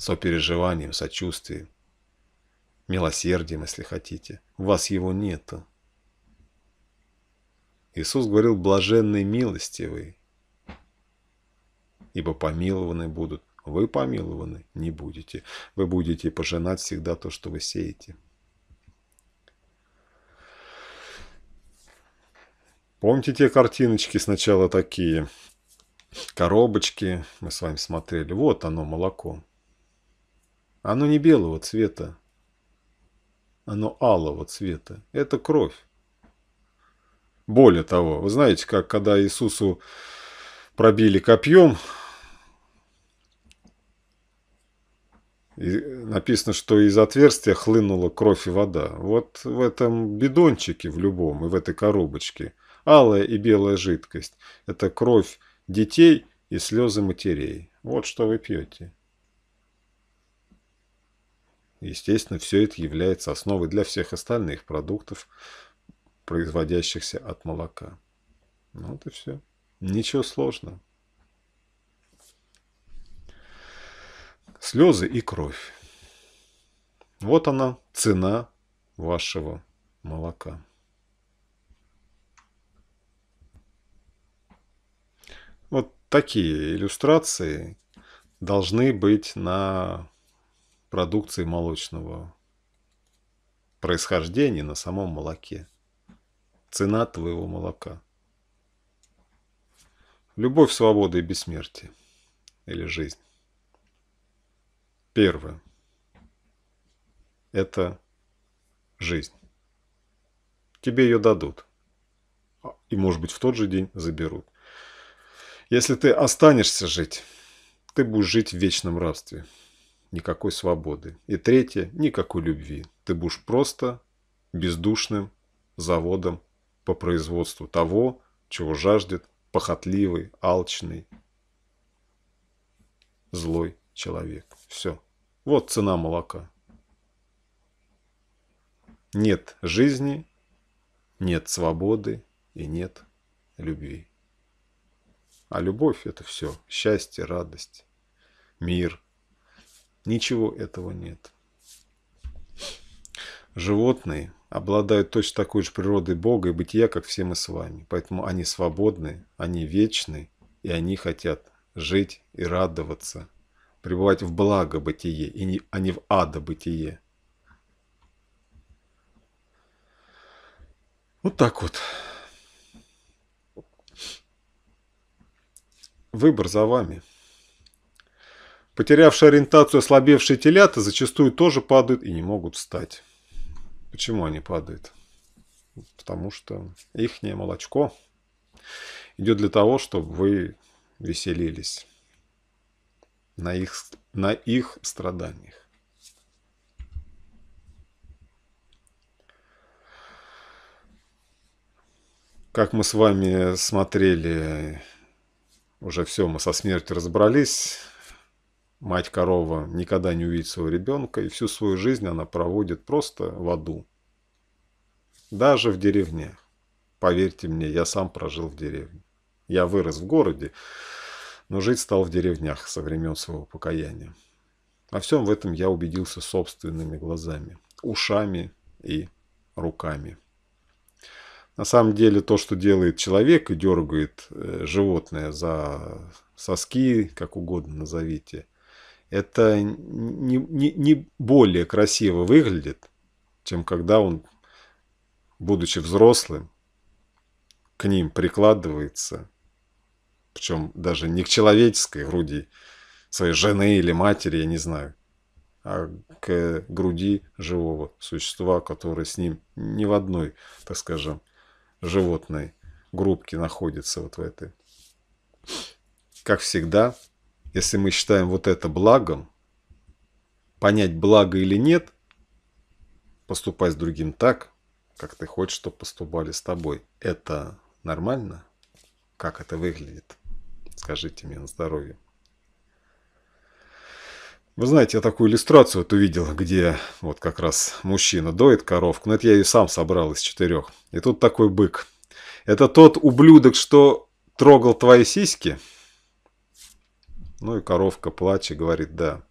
сопереживанием, сочувствием, милосердием, если хотите. У вас его нету. Иисус говорил «блаженный милостивый», ибо помилованы будут. Вы помилованы не будете. Вы будете пожинать всегда то, что вы сеете. Помните те картиночки сначала такие? Коробочки мы с вами смотрели. Вот оно, молоко. Оно не белого цвета, оно алого цвета. Это кровь. Более того, вы знаете, как когда Иисусу пробили копьем, и написано, что из отверстия хлынула кровь и вода. Вот в этом бидончике, в любом, и в этой коробочке, алая и белая жидкость – это кровь детей и слезы матерей. Вот что вы пьете. Естественно, все это является основой для всех остальных продуктов, производящихся от молока. Ну вот и все. Ничего сложного. Слезы и кровь. Вот она, цена вашего молока. Вот такие иллюстрации должны быть на продукции молочного происхождения на самом молоке. Цена твоего молока. Любовь, свобода и бессмертие. Или жизнь. Первое. Это жизнь. Тебе ее дадут. И, может быть, в тот же день заберут. Если ты останешься жить, ты будешь жить в вечном рабстве никакой свободы. И третье – никакой любви. Ты будешь просто бездушным заводом по производству того, чего жаждет похотливый, алчный, злой человек. Все. Вот цена молока. Нет жизни, нет свободы и нет любви. А любовь – это все. Счастье, радость, мир – Ничего этого нет. Животные обладают точно такой же природой Бога и бытия, как все мы с вами. Поэтому они свободны, они вечны, и они хотят жить и радоваться, пребывать в благо бытие, и не, а не в ада бытие. Вот так вот. Выбор за вами. Потерявшие ориентацию ослабевшие телята зачастую тоже падают и не могут встать. Почему они падают? Потому что ихнее молочко идет для того, чтобы вы веселились на их, на их страданиях. Как мы с вами смотрели, уже все, мы со смертью разобрались. Мать-корова никогда не увидит своего ребенка, и всю свою жизнь она проводит просто в аду. Даже в деревне, Поверьте мне, я сам прожил в деревне. Я вырос в городе, но жить стал в деревнях со времен своего покаяния. Во всем в этом я убедился собственными глазами, ушами и руками. На самом деле то, что делает человек и дергает э, животное за соски, как угодно назовите, это не, не, не более красиво выглядит, чем когда он, будучи взрослым, к ним прикладывается, причем даже не к человеческой груди своей жены или матери, я не знаю, а к груди живого существа, которое с ним ни в одной, так скажем, животной группке находится вот в этой. Как всегда, если мы считаем вот это благом, понять, благо или нет, поступать с другим так, как ты хочешь, чтобы поступали с тобой, это нормально? Как это выглядит? Скажите мне на здоровье. Вы знаете, я такую иллюстрацию вот увидел, где вот как раз мужчина доит коровку. Но ну, это я ее сам собрал из четырех. И тут такой бык. Это тот ублюдок, что трогал твои сиськи – ну и коровка, плача, говорит «да».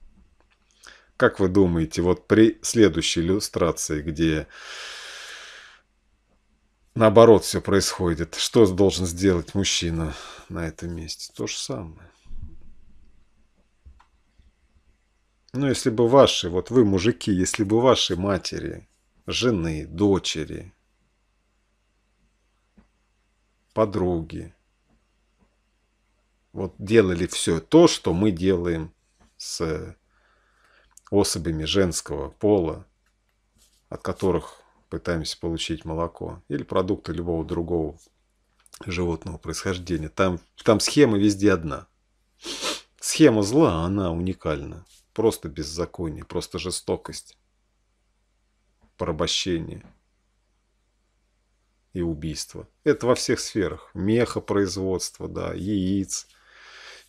Как вы думаете, вот при следующей иллюстрации, где наоборот все происходит, что должен сделать мужчина на этом месте? То же самое. Ну, если бы ваши, вот вы, мужики, если бы ваши матери, жены, дочери, подруги, вот делали все то, что мы делаем с э, особями женского пола, от которых пытаемся получить молоко, или продукты любого другого животного происхождения. Там, там схема везде одна. Схема зла, она уникальна. Просто беззаконие, просто жестокость, порабощение и убийство. Это во всех сферах. Мехопроизводство, да, яиц –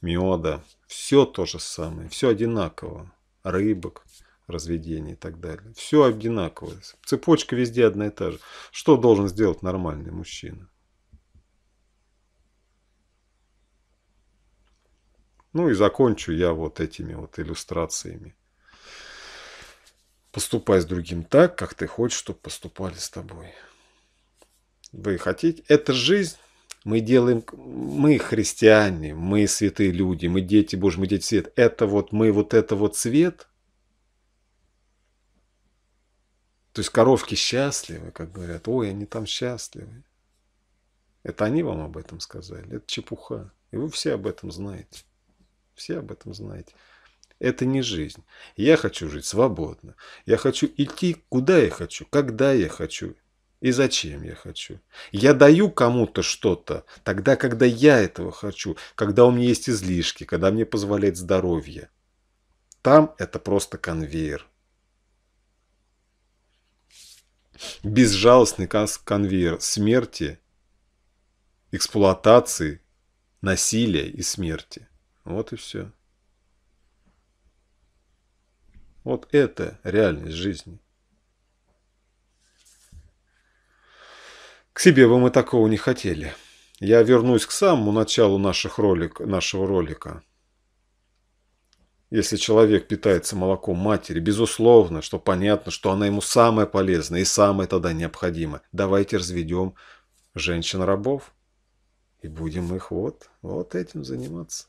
меда. Все то же самое, все одинаково. Рыбок, разведений и так далее. Все одинаково. Цепочка везде одна и та же. Что должен сделать нормальный мужчина? Ну и закончу я вот этими вот иллюстрациями. Поступай с другим так, как ты хочешь, чтобы поступали с тобой. Вы хотите? Это жизнь. Мы делаем, мы христиане, мы святые люди, мы дети Божьи, мы дети свет. Это вот мы, вот это вот свет. То есть коровки счастливы, как говорят, ой, они там счастливы. Это они вам об этом сказали, это чепуха. И вы все об этом знаете. Все об этом знаете. Это не жизнь. Я хочу жить свободно. Я хочу идти, куда я хочу, когда я хочу и зачем я хочу. Я даю кому-то что-то тогда, когда я этого хочу, когда у меня есть излишки, когда мне позволяет здоровье. Там это просто конвейер. Безжалостный конвейер смерти, эксплуатации, насилия и смерти. Вот и все. Вот это реальность жизни. К себе бы мы такого не хотели. Я вернусь к самому началу наших ролик, нашего ролика. Если человек питается молоком матери, безусловно, что понятно, что она ему самое полезное и самое тогда необходимо. Давайте разведем женщин-рабов и будем их вот, вот этим заниматься.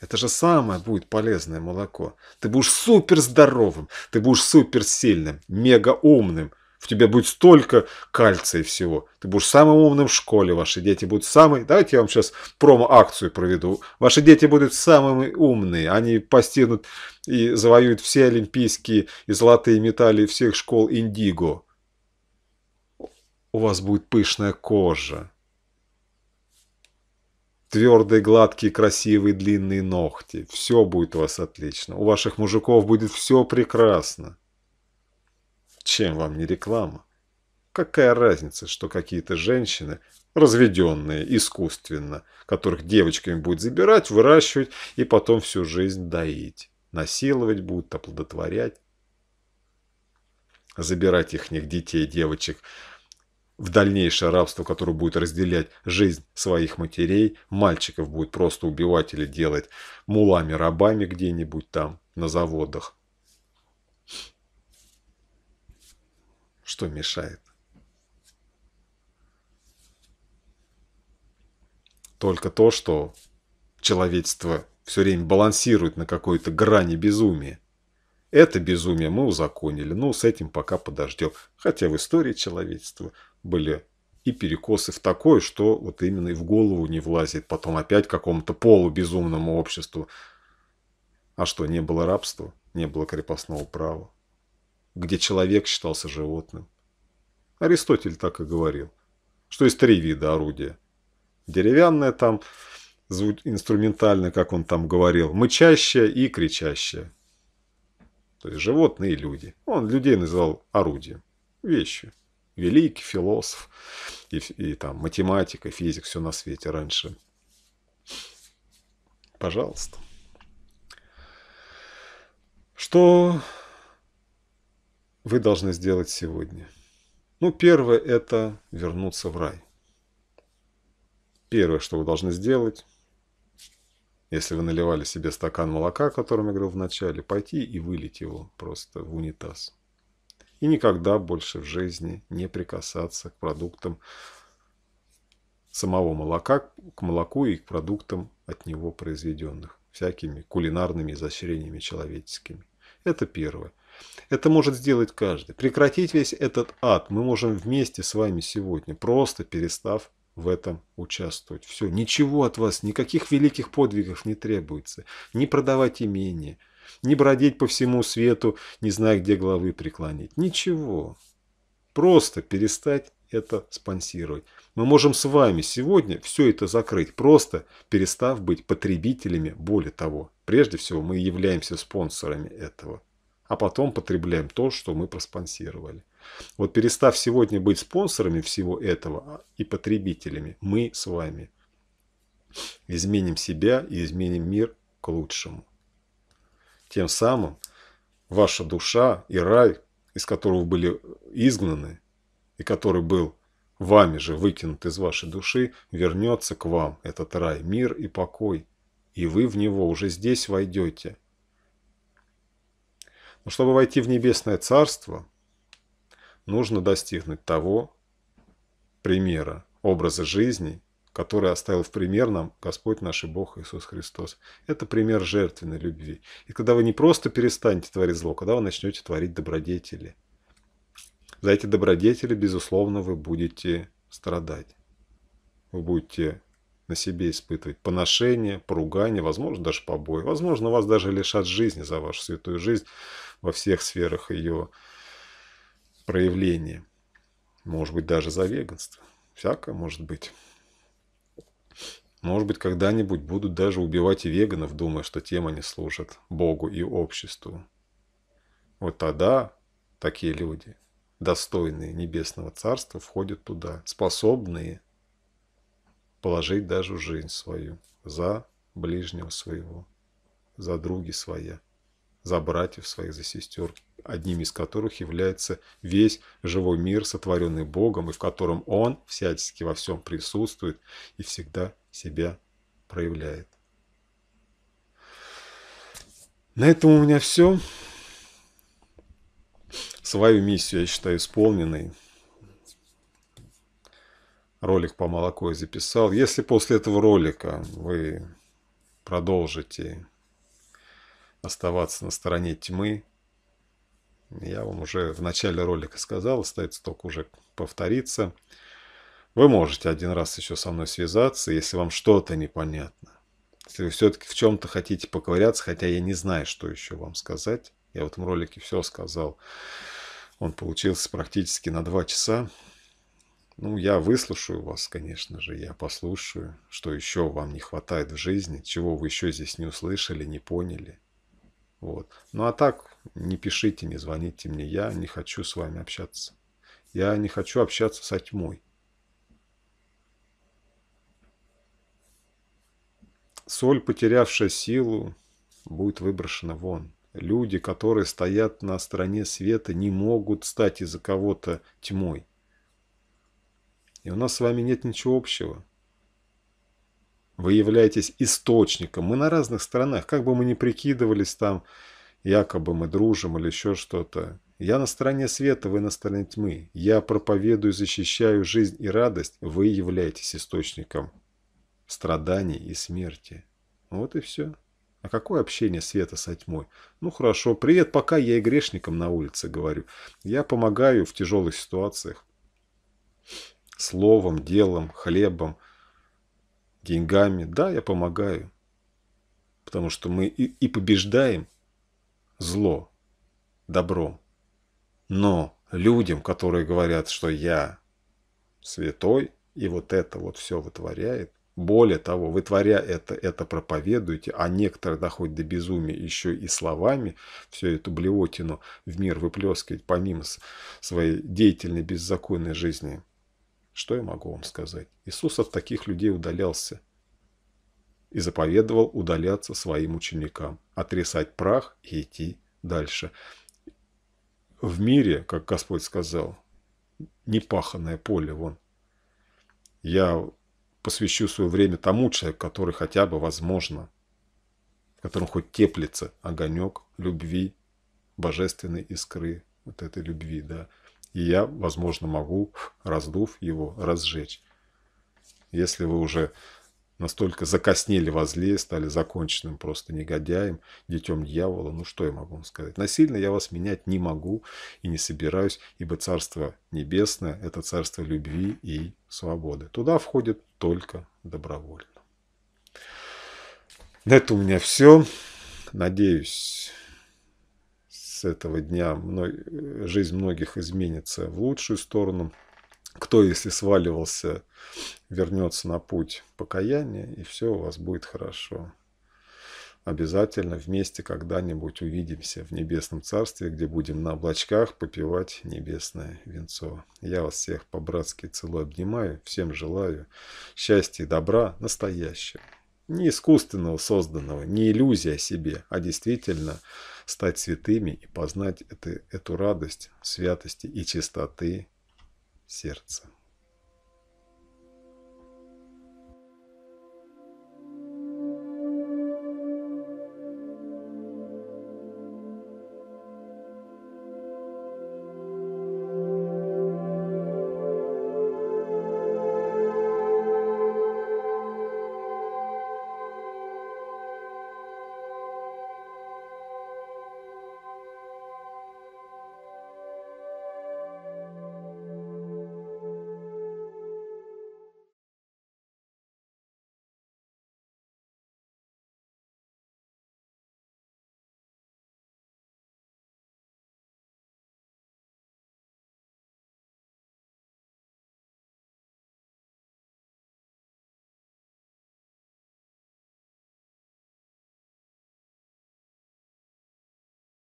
Это же самое будет полезное молоко. Ты будешь супер здоровым, ты будешь супер сильным, мега умным – у тебя будет столько кальция всего. Ты будешь самым умным в школе, ваши дети будут самые... Давайте я вам сейчас промо-акцию проведу. Ваши дети будут самыми умные. Они постигнут и завоюют все олимпийские и золотые медали всех школ Индиго. У вас будет пышная кожа. Твердые, гладкие, красивые, длинные ногти. Все будет у вас отлично. У ваших мужиков будет все прекрасно. Чем вам не реклама? Какая разница, что какие-то женщины, разведенные искусственно, которых девочками будет забирать, выращивать и потом всю жизнь доить, насиловать будут, оплодотворять? Забирать ихних детей, девочек в дальнейшее рабство, которое будет разделять жизнь своих матерей, мальчиков будет просто убивать или делать мулами-рабами где-нибудь там, на заводах, Что мешает? Только то, что человечество все время балансирует на какой-то грани безумия. Это безумие мы узаконили, но ну, с этим пока подождем. Хотя в истории человечества были и перекосы в такое, что вот именно и в голову не влазит. Потом опять какому-то полубезумному обществу. А что, не было рабства, не было крепостного права где человек считался животным. Аристотель так и говорил, что есть три вида орудия. Деревянное там, инструментальное, как он там говорил, мычащее и кричащее. То есть животные и люди. Он людей называл орудием, вещью. Великий философ и, и там математика, физик, все на свете раньше. Пожалуйста. Что вы должны сделать сегодня? Ну, первое – это вернуться в рай. Первое, что вы должны сделать, если вы наливали себе стакан молока, о котором я говорил вначале, пойти и вылить его просто в унитаз. И никогда больше в жизни не прикасаться к продуктам самого молока, к молоку и к продуктам от него произведенных, всякими кулинарными изощрениями человеческими. Это первое. Это может сделать каждый. Прекратить весь этот ад мы можем вместе с вами сегодня, просто перестав в этом участвовать. Все, ничего от вас, никаких великих подвигов не требуется. Не продавать имение, не бродить по всему свету, не зная, где головы преклонить. Ничего. Просто перестать это спонсировать. Мы можем с вами сегодня все это закрыть, просто перестав быть потребителями. Более того, прежде всего мы являемся спонсорами этого а потом потребляем то, что мы проспонсировали. Вот перестав сегодня быть спонсорами всего этого а, и потребителями, мы с вами изменим себя и изменим мир к лучшему. Тем самым ваша душа и рай, из которого были изгнаны, и который был вами же выкинут из вашей души, вернется к вам, этот рай, мир и покой. И вы в него уже здесь войдете – но чтобы войти в небесное царство, нужно достигнуть того примера, образа жизни, который оставил в пример нам Господь наш и Бог Иисус Христос. Это пример жертвенной любви. И когда вы не просто перестанете творить зло, когда вы начнете творить добродетели. За эти добродетели, безусловно, вы будете страдать. Вы будете на себе испытывать поношение, поругание, возможно, даже побои. Возможно, вас даже лишат жизни за вашу святую жизнь во всех сферах ее проявления. Может быть, даже за веганство. Всякое может быть. Может быть, когда-нибудь будут даже убивать и веганов, думая, что тем они служат Богу и обществу. Вот тогда такие люди, достойные Небесного Царства, входят туда, способные положить даже жизнь свою за ближнего своего, за други своя за братьев своих, за сестер, одним из которых является весь живой мир, сотворенный Богом, и в котором Он всячески во всем присутствует и всегда себя проявляет. На этом у меня все. Свою миссию я считаю исполненной. Ролик по молоку я записал. Если после этого ролика вы продолжите оставаться на стороне тьмы. Я вам уже в начале ролика сказал, остается только уже повториться. Вы можете один раз еще со мной связаться, если вам что-то непонятно. Если вы все-таки в чем-то хотите поковыряться, хотя я не знаю, что еще вам сказать. Я в этом ролике все сказал. Он получился практически на два часа. Ну, я выслушаю вас, конечно же, я послушаю, что еще вам не хватает в жизни, чего вы еще здесь не услышали, не поняли. Вот. Ну а так, не пишите, не звоните мне, я не хочу с вами общаться. Я не хочу общаться со тьмой. Соль, потерявшая силу, будет выброшена вон. Люди, которые стоят на стороне света, не могут стать из-за кого-то тьмой. И у нас с вами нет ничего общего. Вы являетесь источником. Мы на разных сторонах. Как бы мы ни прикидывались там, якобы мы дружим или еще что-то. Я на стороне света, вы на стороне тьмы. Я проповедую, защищаю жизнь и радость. Вы являетесь источником страданий и смерти. Вот и все. А какое общение света со тьмой? Ну хорошо, привет, пока я и грешникам на улице говорю. Я помогаю в тяжелых ситуациях. Словом, делом, хлебом деньгами. Да, я помогаю. Потому что мы и, и побеждаем зло добром. Но людям, которые говорят, что я святой, и вот это вот все вытворяет, более того, вытворя это, это проповедуете, а некоторые доходят до безумия еще и словами, всю эту блевотину в мир выплескивать, помимо своей деятельной беззаконной жизни – что я могу вам сказать? Иисус от таких людей удалялся и заповедовал удаляться своим ученикам, отрисать прах и идти дальше. В мире, как Господь сказал, непаханное поле вон. Я посвящу свое время тому человеку, который хотя бы, возможно, в котором хоть теплится огонек любви, божественной искры, вот этой любви, да, и я, возможно, могу, раздув его, разжечь. Если вы уже настолько закоснели возле, стали законченным просто негодяем, детем дьявола, ну что я могу вам сказать? Насильно я вас менять не могу и не собираюсь, ибо Царство Небесное – это Царство любви и свободы. Туда входит только добровольно. На это у меня все. Надеюсь, этого дня э, жизнь многих изменится в лучшую сторону. Кто, если сваливался, вернется на путь покаяния, и все у вас будет хорошо. Обязательно вместе когда-нибудь увидимся в Небесном Царстве, где будем на облачках попивать небесное венцо. Я вас всех по-братски целую обнимаю, всем желаю счастья и добра настоящего. Не искусственного созданного, не иллюзия о себе, а действительно – стать святыми и познать это, эту радость святости и чистоты сердца.